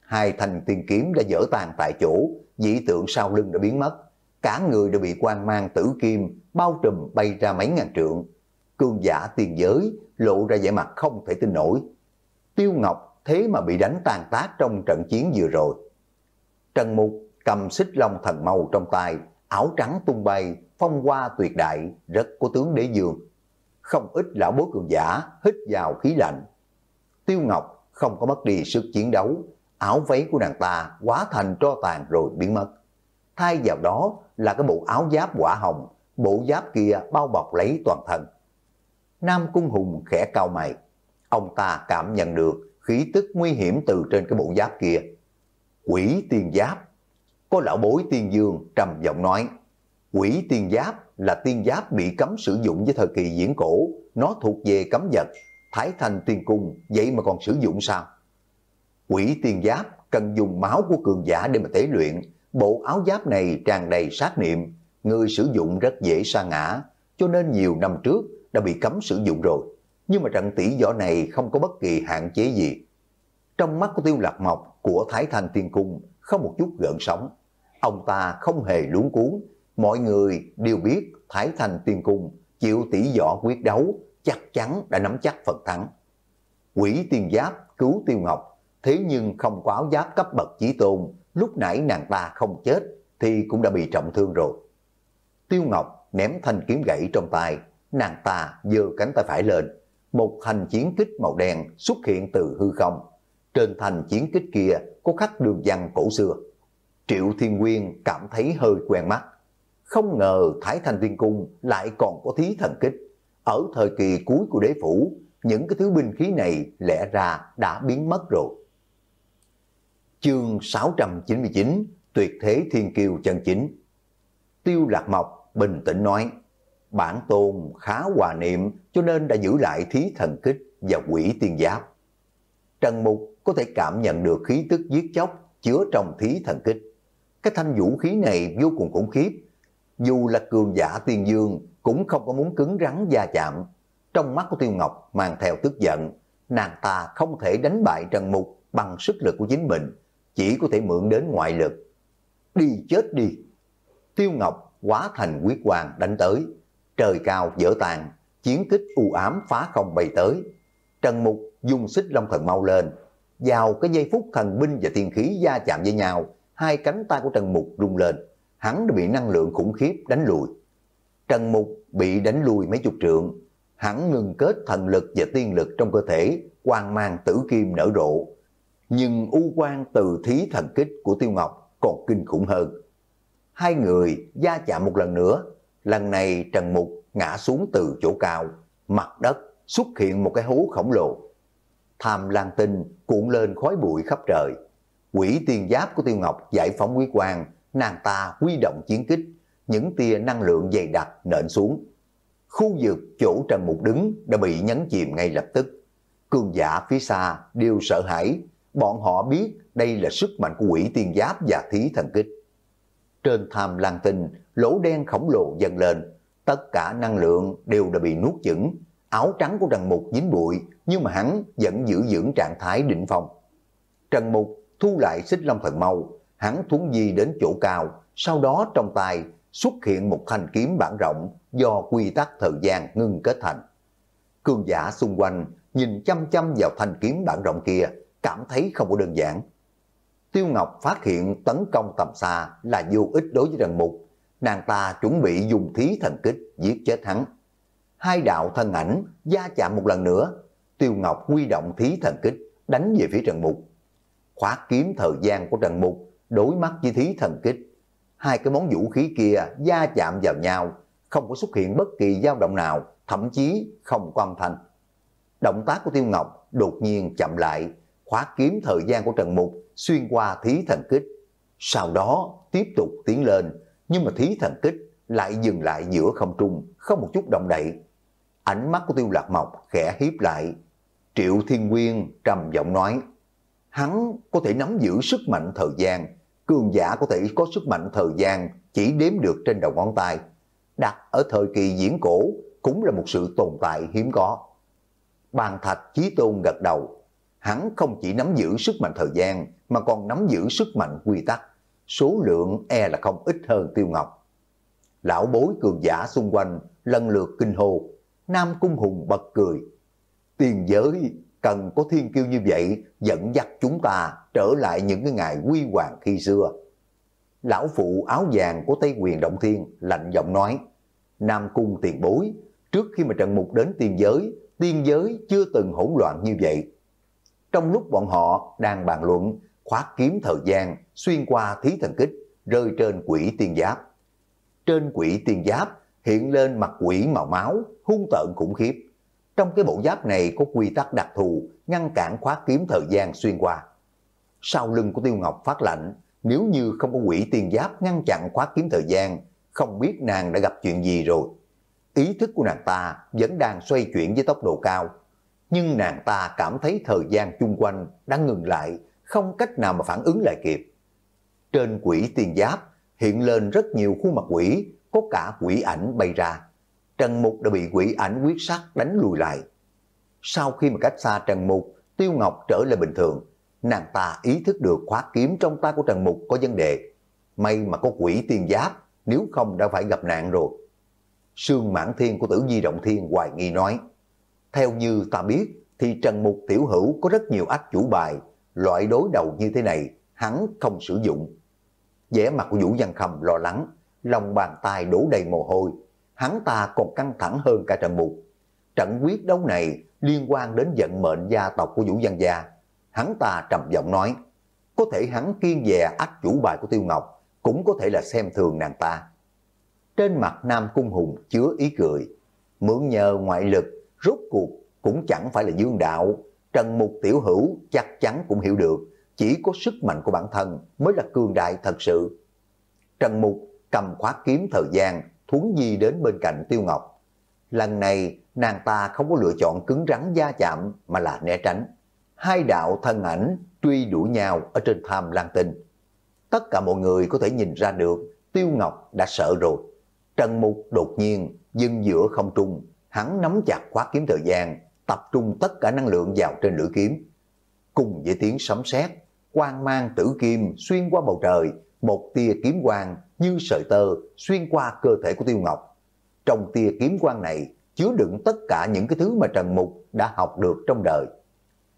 Hai thành tiên kiếm đã dở tàn tại chỗ, dị tượng sau lưng đã biến mất. Cả người đã bị quan mang tử kim, bao trùm bay ra mấy ngàn trượng. Cường giả tiền giới lộ ra vẻ mặt không thể tin nổi. Tiêu Ngọc thế mà bị đánh tàn tác trong trận chiến vừa rồi. Trần Mục cầm xích long thần màu trong tay, áo trắng tung bay, phong hoa tuyệt đại, rất của tướng đế dương. Không ít lão bố cường giả hít vào khí lạnh. Tiêu Ngọc không có mất đi sức chiến đấu, áo váy của nàng ta quá thành tro tàn rồi biến mất. Thay vào đó là cái bộ áo giáp quả hồng, bộ giáp kia bao bọc lấy toàn thân. Nam Cung Hùng khẽ cao mày, ông ta cảm nhận được khí tức nguy hiểm từ trên cái bộ giáp kia quỷ tiên giáp. Có lão bối tiên dương trầm giọng nói, quỷ tiên giáp là tiên giáp bị cấm sử dụng với thời kỳ diễn cổ, nó thuộc về cấm vật, thái thành tiên cung, vậy mà còn sử dụng sao? Quỷ tiên giáp cần dùng máu của cường giả để mà tế luyện, bộ áo giáp này tràn đầy sát niệm, người sử dụng rất dễ sa ngã, cho nên nhiều năm trước đã bị cấm sử dụng rồi. Nhưng mà trận tỷ võ này không có bất kỳ hạn chế gì. Trong mắt của tiêu lạc mộc của Thái Thanh Tiên Cung không một chút gợn sóng. Ông ta không hề luống cuốn, mọi người đều biết Thái Thanh Tiên Cung chịu tỷ võ quyết đấu chắc chắn đã nắm chắc phần thắng. Quỷ tiên giáp cứu tiêu ngọc, thế nhưng không có áo giáp cấp bậc chỉ tôn, lúc nãy nàng ta không chết thì cũng đã bị trọng thương rồi. Tiêu ngọc ném thanh kiếm gãy trong tay, nàng ta giơ cánh tay phải lên. Một hành chiến kích màu đen xuất hiện từ hư không, trên thành chiến kích kia có khắc đường văn cổ xưa. Triệu Thiên Nguyên cảm thấy hơi quen mắt. Không ngờ Thái Thanh Tiên Cung lại còn có thí thần kích. Ở thời kỳ cuối của đế phủ, những cái thứ binh khí này lẽ ra đã biến mất rồi. Chương 699 Tuyệt thế thiên kiều chân chính Tiêu Lạc Mộc bình tĩnh nói Bản tôn khá hòa niệm cho nên đã giữ lại thí thần kích và quỷ tiên giáp. Trần Mục có thể cảm nhận được khí tức giết chóc chứa trong thí thần kích. Cái thanh vũ khí này vô cùng khủng khiếp. Dù là cường giả tiên dương cũng không có muốn cứng rắn gia chạm. Trong mắt của Tiêu Ngọc mang theo tức giận, nàng ta không thể đánh bại Trần Mục bằng sức lực của chính mình, chỉ có thể mượn đến ngoại lực. Đi chết đi! Tiêu Ngọc quá thành quyết hoàng đánh tới, trời cao dở tàn, chiến kích u ám phá không bay tới. Trần Mục dùng xích long thần mau lên, vào cái giây phút thần binh và thiên khí gia chạm với nhau, hai cánh tay của Trần Mục rung lên. Hắn đã bị năng lượng khủng khiếp đánh lùi. Trần Mục bị đánh lùi mấy chục trượng. Hắn ngừng kết thần lực và tiên lực trong cơ thể, quang mang tử kim nở rộ. Nhưng u quan từ thí thần kích của Tiêu Ngọc còn kinh khủng hơn. Hai người gia chạm một lần nữa. Lần này Trần Mục ngã xuống từ chỗ cao, mặt đất xuất hiện một cái hố khổng lồ tham lan tinh cuộn lên khói bụi khắp trời. Quỷ tiên giáp của Tiêu Ngọc giải phóng quý quan, nàng ta huy động chiến kích, những tia năng lượng dày đặc nện xuống. Khu vực chỗ Trần Mục đứng đã bị nhấn chìm ngay lập tức. Cường giả phía xa đều sợ hãi, bọn họ biết đây là sức mạnh của quỷ tiên giáp và thí thần kích. Trên tham lan tinh, lỗ đen khổng lồ dần lên, tất cả năng lượng đều đã bị nuốt chửng áo trắng của Trần Mục dính bụi, nhưng mà hắn vẫn giữ dưỡng trạng thái định phòng. Trần Mục thu lại xích long thần màu, hắn thuấn di đến chỗ cao, sau đó trong tay xuất hiện một thanh kiếm bản rộng do quy tắc thời gian ngưng kết thành. Cương giả xung quanh nhìn chăm chăm vào thanh kiếm bản rộng kia, cảm thấy không có đơn giản. Tiêu Ngọc phát hiện tấn công tầm xa là vô ích đối với Trần Mục, nàng ta chuẩn bị dùng thí thần kích giết chết hắn hai đạo thân ảnh gia chạm một lần nữa. Tiêu Ngọc huy động thí thần kích, đánh về phía Trần Mục. Khóa kiếm thời gian của Trần Mục, đối mắt với thí thần kích. Hai cái món vũ khí kia gia chạm vào nhau, không có xuất hiện bất kỳ dao động nào, thậm chí không có âm thanh. Động tác của Tiêu Ngọc đột nhiên chậm lại, khóa kiếm thời gian của Trần Mục xuyên qua thí thần kích. Sau đó tiếp tục tiến lên, nhưng mà thí thần kích lại dừng lại giữa không trung, không một chút động đậy. Ánh mắt của tiêu lạc mộc khẽ hiếp lại. Triệu Thiên Nguyên trầm giọng nói, hắn có thể nắm giữ sức mạnh thời gian, cường giả có thể có sức mạnh thời gian chỉ đếm được trên đầu ngón tay. Đặt ở thời kỳ diễn cổ cũng là một sự tồn tại hiếm có. Bàn Thạch Chí Tôn gật đầu, hắn không chỉ nắm giữ sức mạnh thời gian mà còn nắm giữ sức mạnh quy tắc. Số lượng e là không ít hơn Tiêu Ngọc. Lão bối cường giả xung quanh lần lượt kinh hồn Nam Cung Hùng bật cười. Tiền giới cần có thiên kiêu như vậy dẫn dắt chúng ta trở lại những cái ngày huy hoàng khi xưa. Lão phụ áo vàng của Tây Quyền Động Thiên lạnh giọng nói, Nam Cung tiền bối, trước khi mà Trần Mục đến tiền giới, tiên giới chưa từng hỗn loạn như vậy. Trong lúc bọn họ đang bàn luận, khoát kiếm thời gian xuyên qua thí thần kích, rơi trên quỷ tiên giáp. Trên quỷ tiên giáp hiện lên mặt quỷ màu máu, hung tợn khủng khiếp. Trong cái bộ giáp này có quy tắc đặc thù, ngăn cản khóa kiếm thời gian xuyên qua. Sau lưng của Tiêu Ngọc phát lạnh, nếu như không có quỷ tiền giáp ngăn chặn khóa kiếm thời gian, không biết nàng đã gặp chuyện gì rồi. Ý thức của nàng ta vẫn đang xoay chuyển với tốc độ cao, nhưng nàng ta cảm thấy thời gian chung quanh đang ngừng lại, không cách nào mà phản ứng lại kịp. Trên quỷ tiền giáp hiện lên rất nhiều khuôn mặt quỷ, có cả quỷ ảnh bay ra. Trần Mục đã bị quỷ ảnh quyết sát đánh lùi lại. Sau khi mà cách xa Trần Mục, Tiêu Ngọc trở lại bình thường. Nàng ta ý thức được khóa kiếm trong tay của Trần Mục có vấn đề. May mà có quỷ tiên giáp, nếu không đã phải gặp nạn rồi. Sương Mãn Thiên của Tử Di Động Thiên hoài nghi nói. Theo như ta biết, thì Trần Mục Tiểu Hữu có rất nhiều ách chủ bài, loại đối đầu như thế này, hắn không sử dụng. vẻ mặt của Vũ Văn Khâm lo lắng, lòng bàn tay đổ đầy mồ hôi, hắn ta còn căng thẳng hơn cả trận mục Trận quyết đấu này liên quan đến vận mệnh gia tộc của Vũ Văn Gia. Hắn ta trầm giọng nói, có thể hắn kiên dè ách chủ bài của Tiêu Ngọc, cũng có thể là xem thường nàng ta. Trên mặt Nam Cung Hùng chứa ý cười, mượn nhờ ngoại lực, rốt cuộc cũng chẳng phải là dương đạo. Trần Mục Tiểu Hữu chắc chắn cũng hiểu được, chỉ có sức mạnh của bản thân mới là cường đại thật sự. Trần Mục cầm khóa kiếm thời gian, thuấn di đến bên cạnh Tiêu Ngọc. Lần này, nàng ta không có lựa chọn cứng rắn da chạm mà là né tránh. Hai đạo thân ảnh truy đuổi nhau ở trên tham lan tinh. Tất cả mọi người có thể nhìn ra được Tiêu Ngọc đã sợ rồi. Trần Mục đột nhiên dừng giữa không trung, hắn nắm chặt khóa kiếm thời gian, tập trung tất cả năng lượng vào trên lưỡi kiếm. Cùng với tiếng sấm sét, quang mang tử kim xuyên qua bầu trời, một tia kiếm quang như sợi tơ xuyên qua cơ thể của Tiêu Ngọc. Trong tia kiếm quang này chứa đựng tất cả những cái thứ mà Trần Mục đã học được trong đời.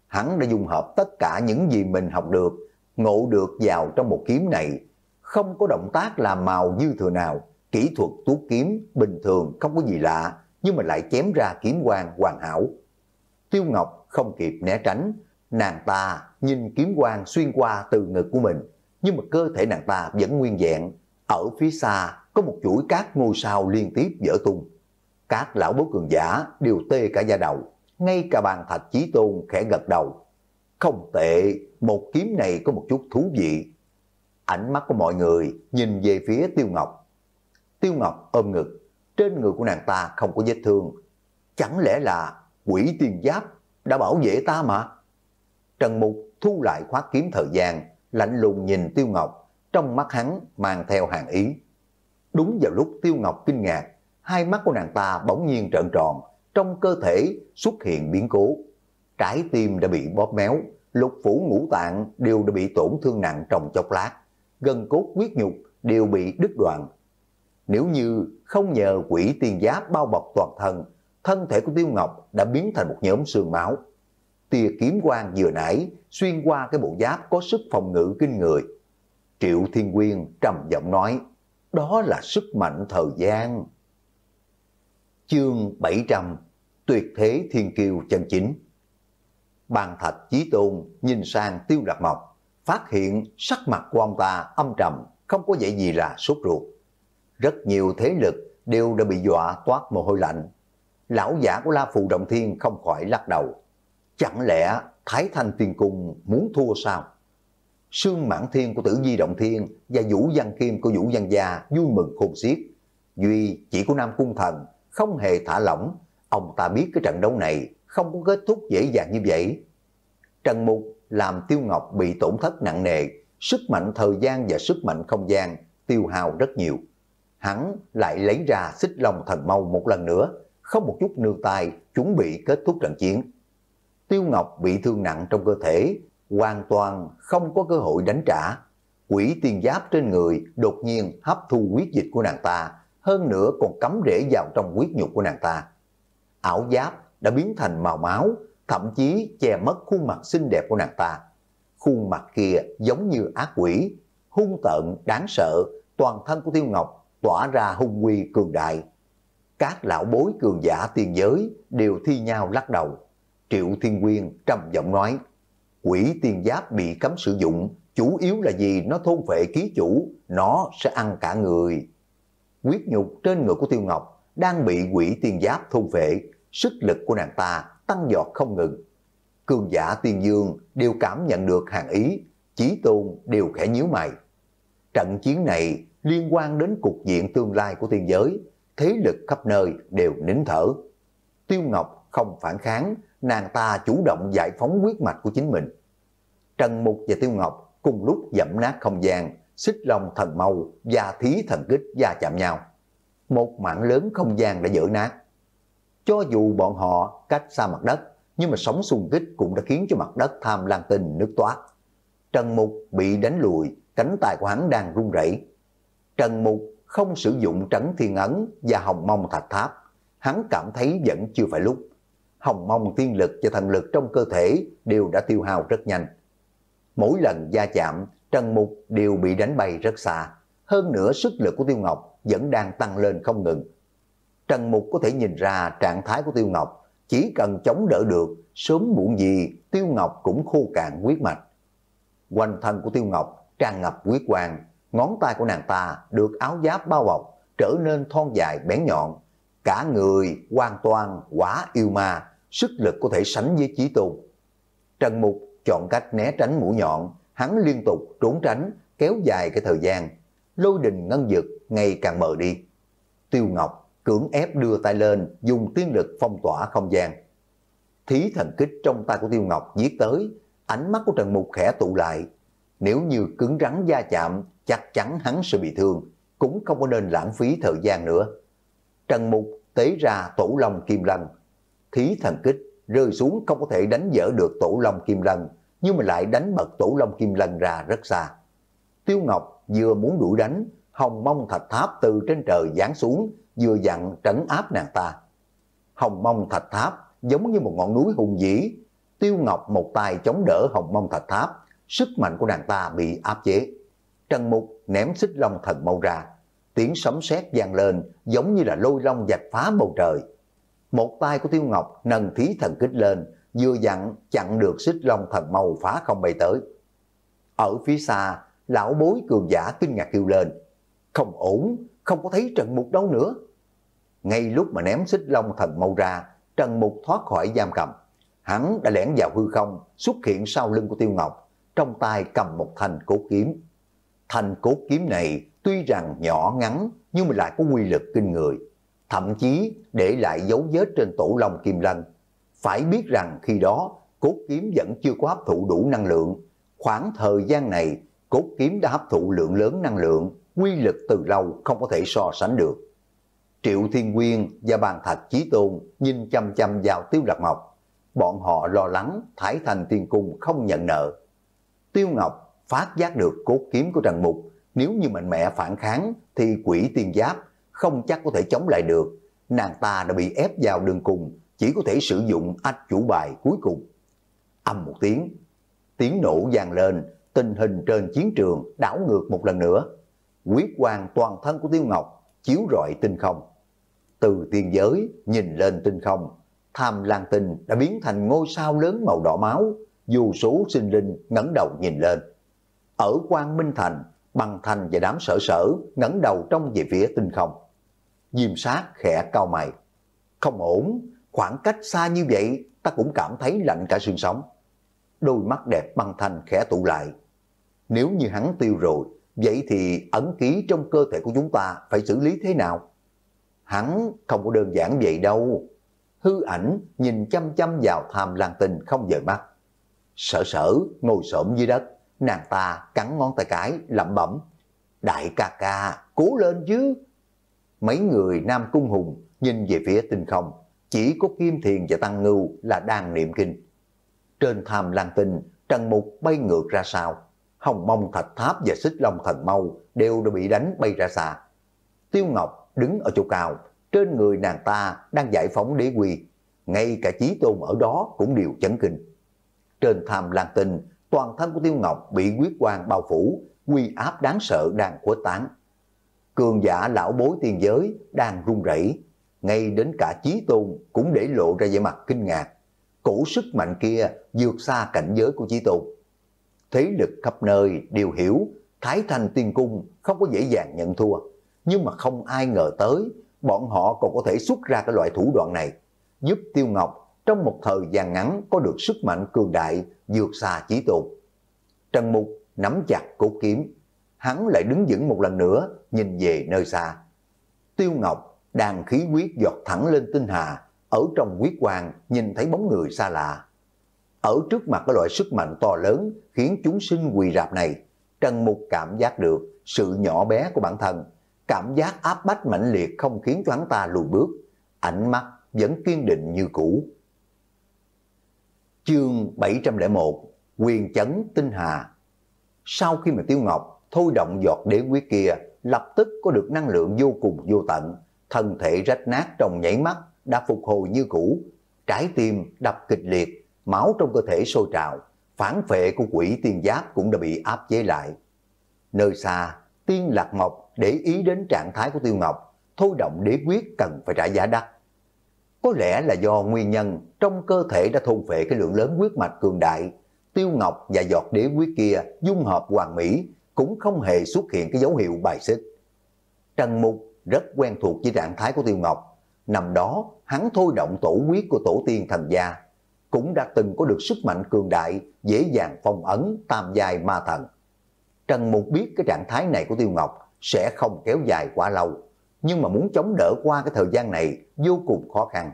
Hắn đã dùng hợp tất cả những gì mình học được, ngộ được vào trong một kiếm này, không có động tác làm màu dư thừa nào, kỹ thuật tuốt kiếm bình thường không có gì lạ, nhưng mà lại chém ra kiếm quang hoàn hảo. Tiêu Ngọc không kịp né tránh, nàng ta nhìn kiếm quang xuyên qua từ ngực của mình, nhưng mà cơ thể nàng ta vẫn nguyên dạng Ở phía xa có một chuỗi các ngôi sao liên tiếp dở tung. Các lão bố cường giả đều tê cả da đầu, ngay cả bàn thạch chí tôn khẽ gật đầu. Không tệ, một kiếm này có một chút thú vị. Ánh mắt của mọi người nhìn về phía Tiêu Ngọc. Tiêu Ngọc ôm ngực, trên người của nàng ta không có vết thương. Chẳng lẽ là quỷ tiền giáp đã bảo vệ ta mà? Trần Mục thu lại khóa kiếm thời gian, lạnh lùng nhìn Tiêu Ngọc, trong mắt hắn mang theo hàn ý. Đúng vào lúc Tiêu Ngọc kinh ngạc, hai mắt của nàng ta bỗng nhiên trợn tròn, trong cơ thể xuất hiện biến cố. Trái tim đã bị bóp méo, lục phủ ngũ tạng đều đã bị tổn thương nặng trong chốc lát, gần cốt huyết nhục đều bị đứt đoạn. Nếu như không nhờ quỷ tiền giáp bao bọc toàn thân, thân thể của Tiêu Ngọc đã biến thành một nhóm xương máu tia kiếm quang vừa nãy xuyên qua cái bộ giáp có sức phòng ngự kinh người. Triệu Thiên Quyên trầm giọng nói, đó là sức mạnh thời gian. Chương 700 Tuyệt thế thiên kiêu chân chính Bàn thạch chí tôn nhìn sang tiêu lạc mộc, phát hiện sắc mặt của ông ta âm trầm, không có vậy gì là sốt ruột. Rất nhiều thế lực đều đã bị dọa toát mồ hôi lạnh. Lão giả của La Phù Động Thiên không khỏi lắc đầu Chẳng lẽ Thái Thanh Tiên Cung muốn thua sao? Sương Mãn Thiên của Tử Di Động Thiên và Vũ Văn Kim của Vũ Văn Gia vui mừng khôn xiết. Duy chỉ của Nam Cung Thần không hề thả lỏng. Ông ta biết cái trận đấu này không có kết thúc dễ dàng như vậy. Trần Mục làm Tiêu Ngọc bị tổn thất nặng nề, sức mạnh thời gian và sức mạnh không gian tiêu hào rất nhiều. Hắn lại lấy ra xích long thần mau một lần nữa, không một chút nương tay chuẩn bị kết thúc trận chiến. Tiêu Ngọc bị thương nặng trong cơ thể, hoàn toàn không có cơ hội đánh trả. Quỷ tiên giáp trên người đột nhiên hấp thu huyết dịch của nàng ta, hơn nữa còn cắm rễ vào trong huyết nhục của nàng ta. Ảo giáp đã biến thành màu máu, thậm chí che mất khuôn mặt xinh đẹp của nàng ta. Khuôn mặt kia giống như ác quỷ, hung tợn, đáng sợ, toàn thân của Tiêu Ngọc tỏa ra hung quy cường đại. Các lão bối cường giả tiền giới đều thi nhau lắc đầu. Triệu Thiên Quyên trầm giọng nói, quỷ tiên giáp bị cấm sử dụng, chủ yếu là vì nó thôn vệ ký chủ, nó sẽ ăn cả người. Quyết nhục trên người của Tiêu Ngọc đang bị quỷ tiên giáp thôn vệ, sức lực của nàng ta tăng giọt không ngừng. Cường giả tiên dương đều cảm nhận được hàng ý, chí tôn đều khẽ nhíu mày. Trận chiến này liên quan đến cục diện tương lai của tiên giới, thế lực khắp nơi đều nín thở. Tiêu Ngọc không phản kháng nàng ta chủ động giải phóng huyết mạch của chính mình. Trần Mục và Tiêu Ngọc cùng lúc dẫm nát không gian, xích lòng thần màu và thí thần kích gia chạm nhau. Một mảng lớn không gian đã vỡ nát. Cho dù bọn họ cách xa mặt đất, nhưng mà sóng xung kích cũng đã khiến cho mặt đất tham lan tinh nước toát. Trần Mục bị đánh lùi, cánh tay của hắn đang run rẩy. Trần Mục không sử dụng trấn thiên ấn và hồng mông thạch tháp. Hắn cảm thấy vẫn chưa phải lúc hồng mông tiên lực và thần lực trong cơ thể đều đã tiêu hao rất nhanh. Mỗi lần gia chạm, Trần Mục đều bị đánh bay rất xa. Hơn nữa sức lực của Tiêu Ngọc vẫn đang tăng lên không ngừng. Trần Mục có thể nhìn ra trạng thái của Tiêu Ngọc, chỉ cần chống đỡ được, sớm muộn gì Tiêu Ngọc cũng khô cạn huyết mạch. Quanh thân của Tiêu Ngọc tràn ngập huyết quang, ngón tay của nàng ta được áo giáp bao bọc, trở nên thon dài bén nhọn, cả người hoàn toàn quả yêu ma, sức lực có thể sánh với Chí Tôn. Trần Mục chọn cách né tránh mũi nhọn, hắn liên tục trốn tránh, kéo dài cái thời gian. Lôi đình ngân dực ngày càng mờ đi. Tiêu Ngọc cưỡng ép đưa tay lên, dùng tiên lực phong tỏa không gian. Thí thần kích trong tay của Tiêu Ngọc giết tới, ánh mắt của Trần Mục khẽ tụ lại. Nếu như cứng rắn da chạm, chắc chắn hắn sẽ bị thương, cũng không có nên lãng phí thời gian nữa. Trần Mục tế ra tổ long kim lân. Thí thần kích rơi xuống không có thể đánh dỡ được tổ long kim lân, nhưng mà lại đánh bật tổ long kim lân ra rất xa. Tiêu Ngọc vừa muốn đuổi đánh, hồng mông thạch tháp từ trên trời giáng xuống, vừa dặn trấn áp nàng ta. Hồng mông thạch tháp giống như một ngọn núi hùng vĩ, Tiêu Ngọc một tay chống đỡ hồng mông thạch tháp, sức mạnh của nàng ta bị áp chế. Trần Mục ném xích long thần mâu ra, tiếng sấm sét vang lên giống như là lôi long dạch phá bầu trời. Một tay của Tiêu Ngọc nâng thí thần kích lên, vừa dặn chặn được xích long thần màu phá không bay tới. Ở phía xa, lão bối cường giả kinh ngạc kêu lên, không ổn, không có thấy Trần Mục đâu nữa. Ngay lúc mà ném xích long thần màu ra, Trần Mục thoát khỏi giam cầm. Hắn đã lẻn vào hư không, xuất hiện sau lưng của Tiêu Ngọc, trong tay cầm một thanh cốt kiếm. Thanh cốt kiếm này tuy rằng nhỏ ngắn nhưng mà lại có quy lực kinh người, thậm chí để lại dấu vết trên tổ long kim lân. Phải biết rằng khi đó, cốt kiếm vẫn chưa có hấp thụ đủ năng lượng. Khoảng thời gian này, cốt kiếm đã hấp thụ lượng lớn năng lượng, quy lực từ lâu không có thể so sánh được. Triệu Thiên nguyên và bàn thạch Chí Tôn nhìn chăm chăm vào Tiêu Lạc Ngọc. Bọn họ lo lắng Thái Thành Tiên Cung không nhận nợ. Tiêu Ngọc phát giác được cốt kiếm của Trần Mục nếu như mạnh mẽ phản kháng thì quỷ tiên giáp không chắc có thể chống lại được. Nàng ta đã bị ép vào đường cùng, chỉ có thể sử dụng ách chủ bài cuối cùng. Âm một tiếng, tiếng nổ vang lên, tình hình trên chiến trường đảo ngược một lần nữa. Quyết quan toàn thân của Tiêu Ngọc chiếu rọi tinh không. Từ tiên giới nhìn lên tinh không, tham lan tinh đã biến thành ngôi sao lớn màu đỏ máu, dù số sinh linh ngẩng đầu nhìn lên. Ở Quang Minh Thành, bằng thành và đám sở sở ngẩng đầu trong về phía tinh không. Diêm sát khẽ cao mày. Không ổn, khoảng cách xa như vậy ta cũng cảm thấy lạnh cả xương sống. Đôi mắt đẹp băng thanh khẽ tụ lại. Nếu như hắn tiêu rồi, vậy thì ẩn ký trong cơ thể của chúng ta phải xử lý thế nào? Hắn không có đơn giản vậy đâu. Hư ảnh nhìn chăm chăm vào tham lang tình không rời mắt. Sở sở ngồi xổm dưới đất Nàng ta cắn ngón tay cái, lẩm bẩm. Đại ca ca, cố lên chứ. Mấy người Nam Cung Hùng nhìn về phía tinh không. Chỉ có Kim Thiền và Tăng Ngưu là đang niệm kinh. Trên tham lan tinh, Trần Mục bay ngược ra sao. Hồng Mông Thạch Tháp và Xích Long Thần mau đều đã bị đánh bay ra xa. Tiêu Ngọc đứng ở chỗ cao, trên người nàng ta đang giải phóng đế quy. Ngay cả Chí Tôn ở đó cũng đều chấn kinh. Trên tham lan tinh, toàn thân của Tiêu Ngọc bị quyết quang bao phủ, quy áp đáng sợ đang khuếch tán. Cường giả lão bối tiên giới đang run rẩy, ngay đến cả Chí Tôn cũng để lộ ra vẻ mặt kinh ngạc. Cổ sức mạnh kia vượt xa cảnh giới của Chí Tôn. Thế lực khắp nơi đều hiểu, Thái Thành Tiên Cung không có dễ dàng nhận thua, nhưng mà không ai ngờ tới bọn họ còn có thể xuất ra cái loại thủ đoạn này, giúp Tiêu Ngọc trong một thời gian ngắn có được sức mạnh cường đại vượt xa chỉ tột. Trần Mục nắm chặt cổ kiếm, hắn lại đứng vững một lần nữa nhìn về nơi xa. Tiêu Ngọc đang khí quyết giọt thẳng lên tinh hà, ở trong quyết quang nhìn thấy bóng người xa lạ. Ở trước mặt cái loại sức mạnh to lớn khiến chúng sinh quỳ rạp này, Trần Mục cảm giác được sự nhỏ bé của bản thân, cảm giác áp bách mãnh liệt không khiến cho hắn ta lùi bước, ánh mắt vẫn kiên định như cũ. Chương 701 Quyền chấn tinh hà Sau khi mà Tiêu Ngọc thôi động giọt đế quyết kia lập tức có được năng lượng vô cùng vô tận thân thể rách nát trong nhảy mắt đã phục hồi như cũ trái tim đập kịch liệt máu trong cơ thể sôi trào phản phệ của quỷ tiên giáp cũng đã bị áp chế lại nơi xa tiên lạc mộc để ý đến trạng thái của tiêu ngọc thôi động đế quyết cần phải trả giá đắt có lẽ là do nguyên nhân trong cơ thể đã thôn phệ cái lượng lớn huyết mạch cường đại, tiêu ngọc và giọt đế quyết kia dung hợp hoàn mỹ cũng không hề xuất hiện cái dấu hiệu bài xích. Trần Mục rất quen thuộc với trạng thái của tiêu ngọc, nằm đó hắn thôi động tổ huyết của tổ tiên thần gia, cũng đã từng có được sức mạnh cường đại, dễ dàng phong ấn tam giai ma thần. Trần Mục biết cái trạng thái này của tiêu ngọc sẽ không kéo dài quá lâu nhưng mà muốn chống đỡ qua cái thời gian này vô cùng khó khăn.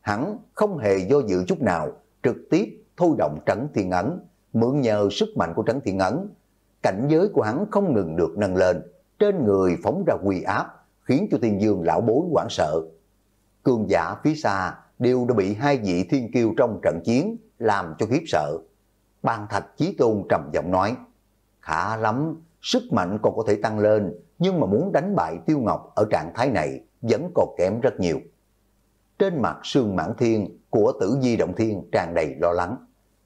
Hắn không hề do dự chút nào, trực tiếp thôi động Trấn Thiên Ấn, mượn nhờ sức mạnh của Trấn Thiên Ấn. Cảnh giới của hắn không ngừng được nâng lên, trên người phóng ra quy áp, khiến cho Thiên Dương lão bối hoảng sợ. Cường giả phía xa đều đã bị hai vị thiên kiêu trong trận chiến làm cho khiếp sợ. Bàn Thạch Chí Tôn trầm giọng nói, khả lắm, sức mạnh còn có thể tăng lên, nhưng mà muốn đánh bại Tiêu Ngọc ở trạng thái này vẫn còn kém rất nhiều. Trên mặt sương mãn thiên của tử di động thiên tràn đầy lo lắng.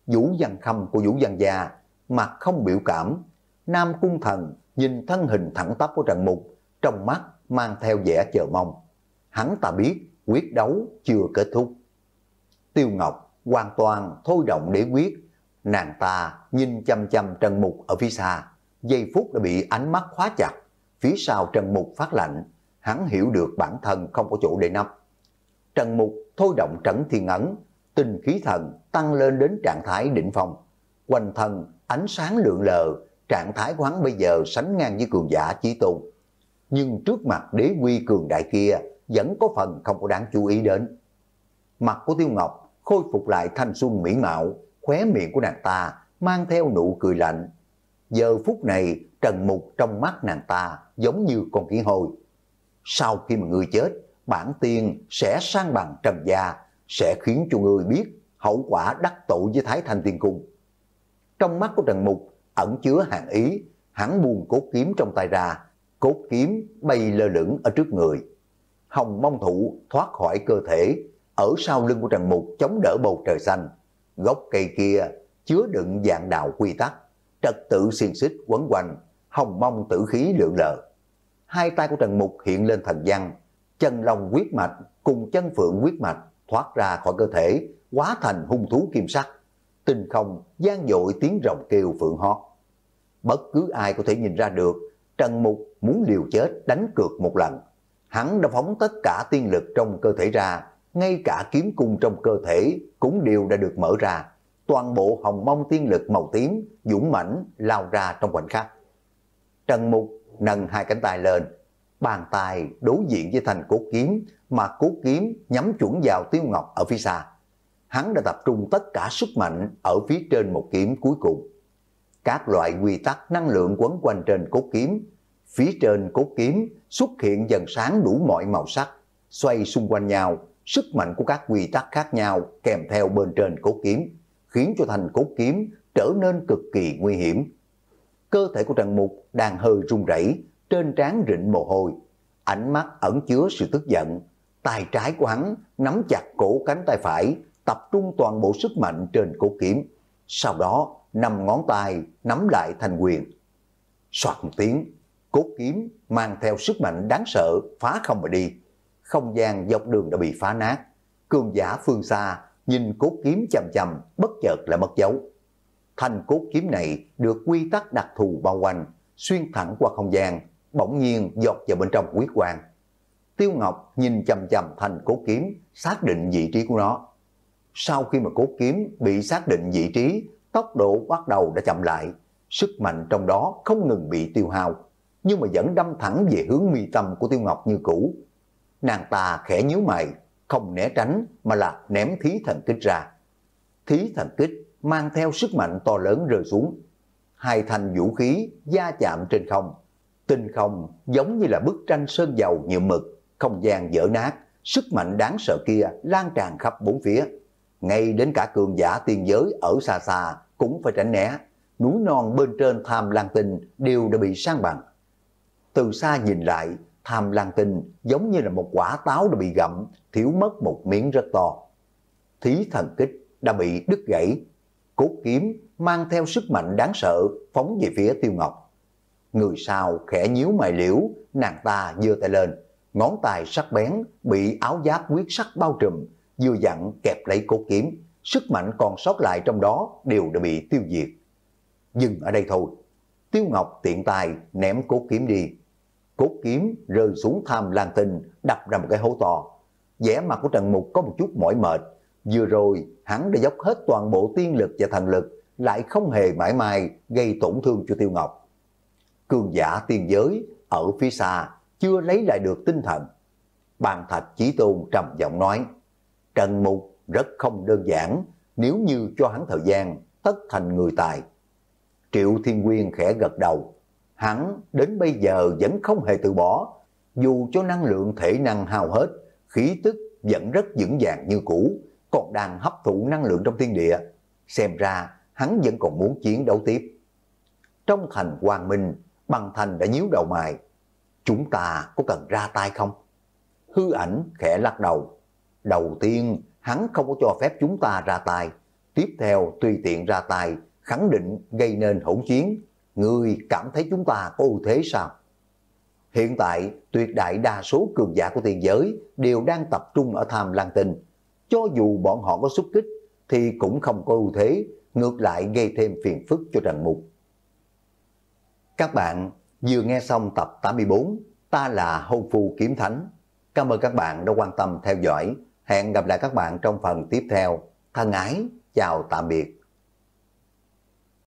Vũ văn khâm của Vũ văn gia mặt không biểu cảm. Nam cung thần nhìn thân hình thẳng tắp của Trần Mục, trong mắt mang theo vẻ chờ mong. Hắn ta biết quyết đấu chưa kết thúc. Tiêu Ngọc hoàn toàn thôi động để quyết. Nàng ta nhìn chăm chăm Trần Mục ở phía xa. Giây phút đã bị ánh mắt khóa chặt Phía sau Trần Mục phát lạnh, hắn hiểu được bản thân không có chỗ để nấp. Trần Mục thôi động trấn thiên ấn, tinh khí thần tăng lên đến trạng thái định phong. Quanh thân, ánh sáng lượng lờ, trạng thái của hắn bây giờ sánh ngang với cường giả chí tôn. Nhưng trước mặt đế quy cường đại kia vẫn có phần không có đáng chú ý đến. Mặt của Tiêu Ngọc khôi phục lại thanh xuân mỹ mạo, khóe miệng của nàng ta mang theo nụ cười lạnh. Giờ phút này Trần Mục trong mắt nàng ta giống như con kiến hồi. Sau khi mà người chết, bản tiên sẽ sang bằng trần gia, sẽ khiến cho người biết hậu quả đắc tội với Thái Thanh Tiên Cung. Trong mắt của Trần Mục ẩn chứa hàng ý, hắn buồn cốt kiếm trong tay ra, cốt kiếm bay lơ lửng ở trước người. Hồng mong thủ thoát khỏi cơ thể, ở sau lưng của Trần Mục chống đỡ bầu trời xanh. Gốc cây kia chứa đựng dạng đạo quy tắc, trật tự xiên xích quấn quanh hồng mông tử khí lượn lờ. Hai tay của Trần Mục hiện lên thần văn, chân long quyết mạch cùng chân phượng quyết mạch thoát ra khỏi cơ thể, hóa thành hung thú kim sắc. Tinh không gian dội tiếng rồng kêu phượng hót. Bất cứ ai có thể nhìn ra được, Trần Mục muốn liều chết đánh cược một lần. Hắn đã phóng tất cả tiên lực trong cơ thể ra, ngay cả kiếm cung trong cơ thể cũng đều đã được mở ra. Toàn bộ hồng mông tiên lực màu tím, dũng mãnh lao ra trong khoảnh khắc. Trần Mục nâng hai cánh tay lên, bàn tay đối diện với thành cốt kiếm, mà cốt kiếm nhắm chuẩn vào Tiêu Ngọc ở phía xa. Hắn đã tập trung tất cả sức mạnh ở phía trên một kiếm cuối cùng. Các loại quy tắc năng lượng quấn quanh trên cốt kiếm, phía trên cốt kiếm xuất hiện dần sáng đủ mọi màu sắc, xoay xung quanh nhau, sức mạnh của các quy tắc khác nhau kèm theo bên trên cốt kiếm, khiến cho thành cốt kiếm trở nên cực kỳ nguy hiểm cơ thể của Trần Mục đang hơi run rẩy, trên trán rịnh mồ hôi, ánh mắt ẩn chứa sự tức giận, tay trái của hắn nắm chặt cổ cánh tay phải, tập trung toàn bộ sức mạnh trên cổ kiếm, sau đó nằm ngón tay nắm lại thành quyền. Soạt một tiếng, cốt kiếm mang theo sức mạnh đáng sợ phá không mà đi, không gian dọc đường đã bị phá nát, cường giả phương xa nhìn cốt kiếm chầm chầm bất chợt lại mất dấu. Thành cốt kiếm này được quy tắc đặc thù bao quanh, xuyên thẳng qua không gian, bỗng nhiên dọt vào bên trong quyết quan. Tiêu Ngọc nhìn chầm chầm thành cốt kiếm, xác định vị trí của nó. Sau khi mà cốt kiếm bị xác định vị trí, tốc độ bắt đầu đã chậm lại, sức mạnh trong đó không ngừng bị tiêu hao, nhưng mà vẫn đâm thẳng về hướng mi tâm của Tiêu Ngọc như cũ. Nàng ta khẽ nhíu mày, không né tránh mà là ném thí thần kích ra. Thí thần kích mang theo sức mạnh to lớn rơi xuống. Hai thành vũ khí da chạm trên không. Tinh không giống như là bức tranh sơn dầu nhiều mực, không gian dở nát, sức mạnh đáng sợ kia lan tràn khắp bốn phía. Ngay đến cả cường giả tiên giới ở xa xa cũng phải tránh né. Núi non bên trên tham lan tinh đều đã bị sang bằng. Từ xa nhìn lại, tham lan tinh giống như là một quả táo đã bị gặm, thiếu mất một miếng rất to. Thí thần kích đã bị đứt gãy, cốt kiếm mang theo sức mạnh đáng sợ phóng về phía Tiêu Ngọc. Người sau khẽ nhíu mày liễu, nàng ta giơ tay lên, ngón tay sắc bén bị áo giáp quyết sắc bao trùm, vừa dặn kẹp lấy cốt kiếm, sức mạnh còn sót lại trong đó đều đã bị tiêu diệt. Dừng ở đây thôi. Tiêu Ngọc tiện tài ném cốt kiếm đi. Cốt kiếm rơi xuống tham lan tinh, đập ra một cái hố to. vẻ mặt của Trần Mục có một chút mỏi mệt, Vừa rồi, hắn đã dốc hết toàn bộ tiên lực và thần lực, lại không hề mãi mãi gây tổn thương cho Tiêu Ngọc. Cường giả tiên giới ở phía xa chưa lấy lại được tinh thần. Bàn thạch chỉ tôn trầm giọng nói, Trần Mục rất không đơn giản, nếu như cho hắn thời gian, tất thành người tài. Triệu Thiên Quyên khẽ gật đầu, hắn đến bây giờ vẫn không hề từ bỏ, dù cho năng lượng thể năng hao hết, khí tức vẫn rất vững vàng như cũ, còn đang hấp thụ năng lượng trong thiên địa. Xem ra hắn vẫn còn muốn chiến đấu tiếp. Trong thành Hoàng Minh, Bằng Thành đã nhíu đầu mày. Chúng ta có cần ra tay không? Hư ảnh khẽ lắc đầu. Đầu tiên, hắn không có cho phép chúng ta ra tay. Tiếp theo, tùy tiện ra tay, khẳng định gây nên hỗn chiến. người cảm thấy chúng ta có ưu thế sao? Hiện tại, tuyệt đại đa số cường giả của tiền giới đều đang tập trung ở tham lang tinh cho dù bọn họ có xúc kích thì cũng không có ưu thế, ngược lại gây thêm phiền phức cho Trần Mục. Các bạn vừa nghe xong tập 84, ta là Hôn Phu Kiếm Thánh. Cảm ơn các bạn đã quan tâm theo dõi. Hẹn gặp lại các bạn trong phần tiếp theo. Thân ái, chào tạm biệt.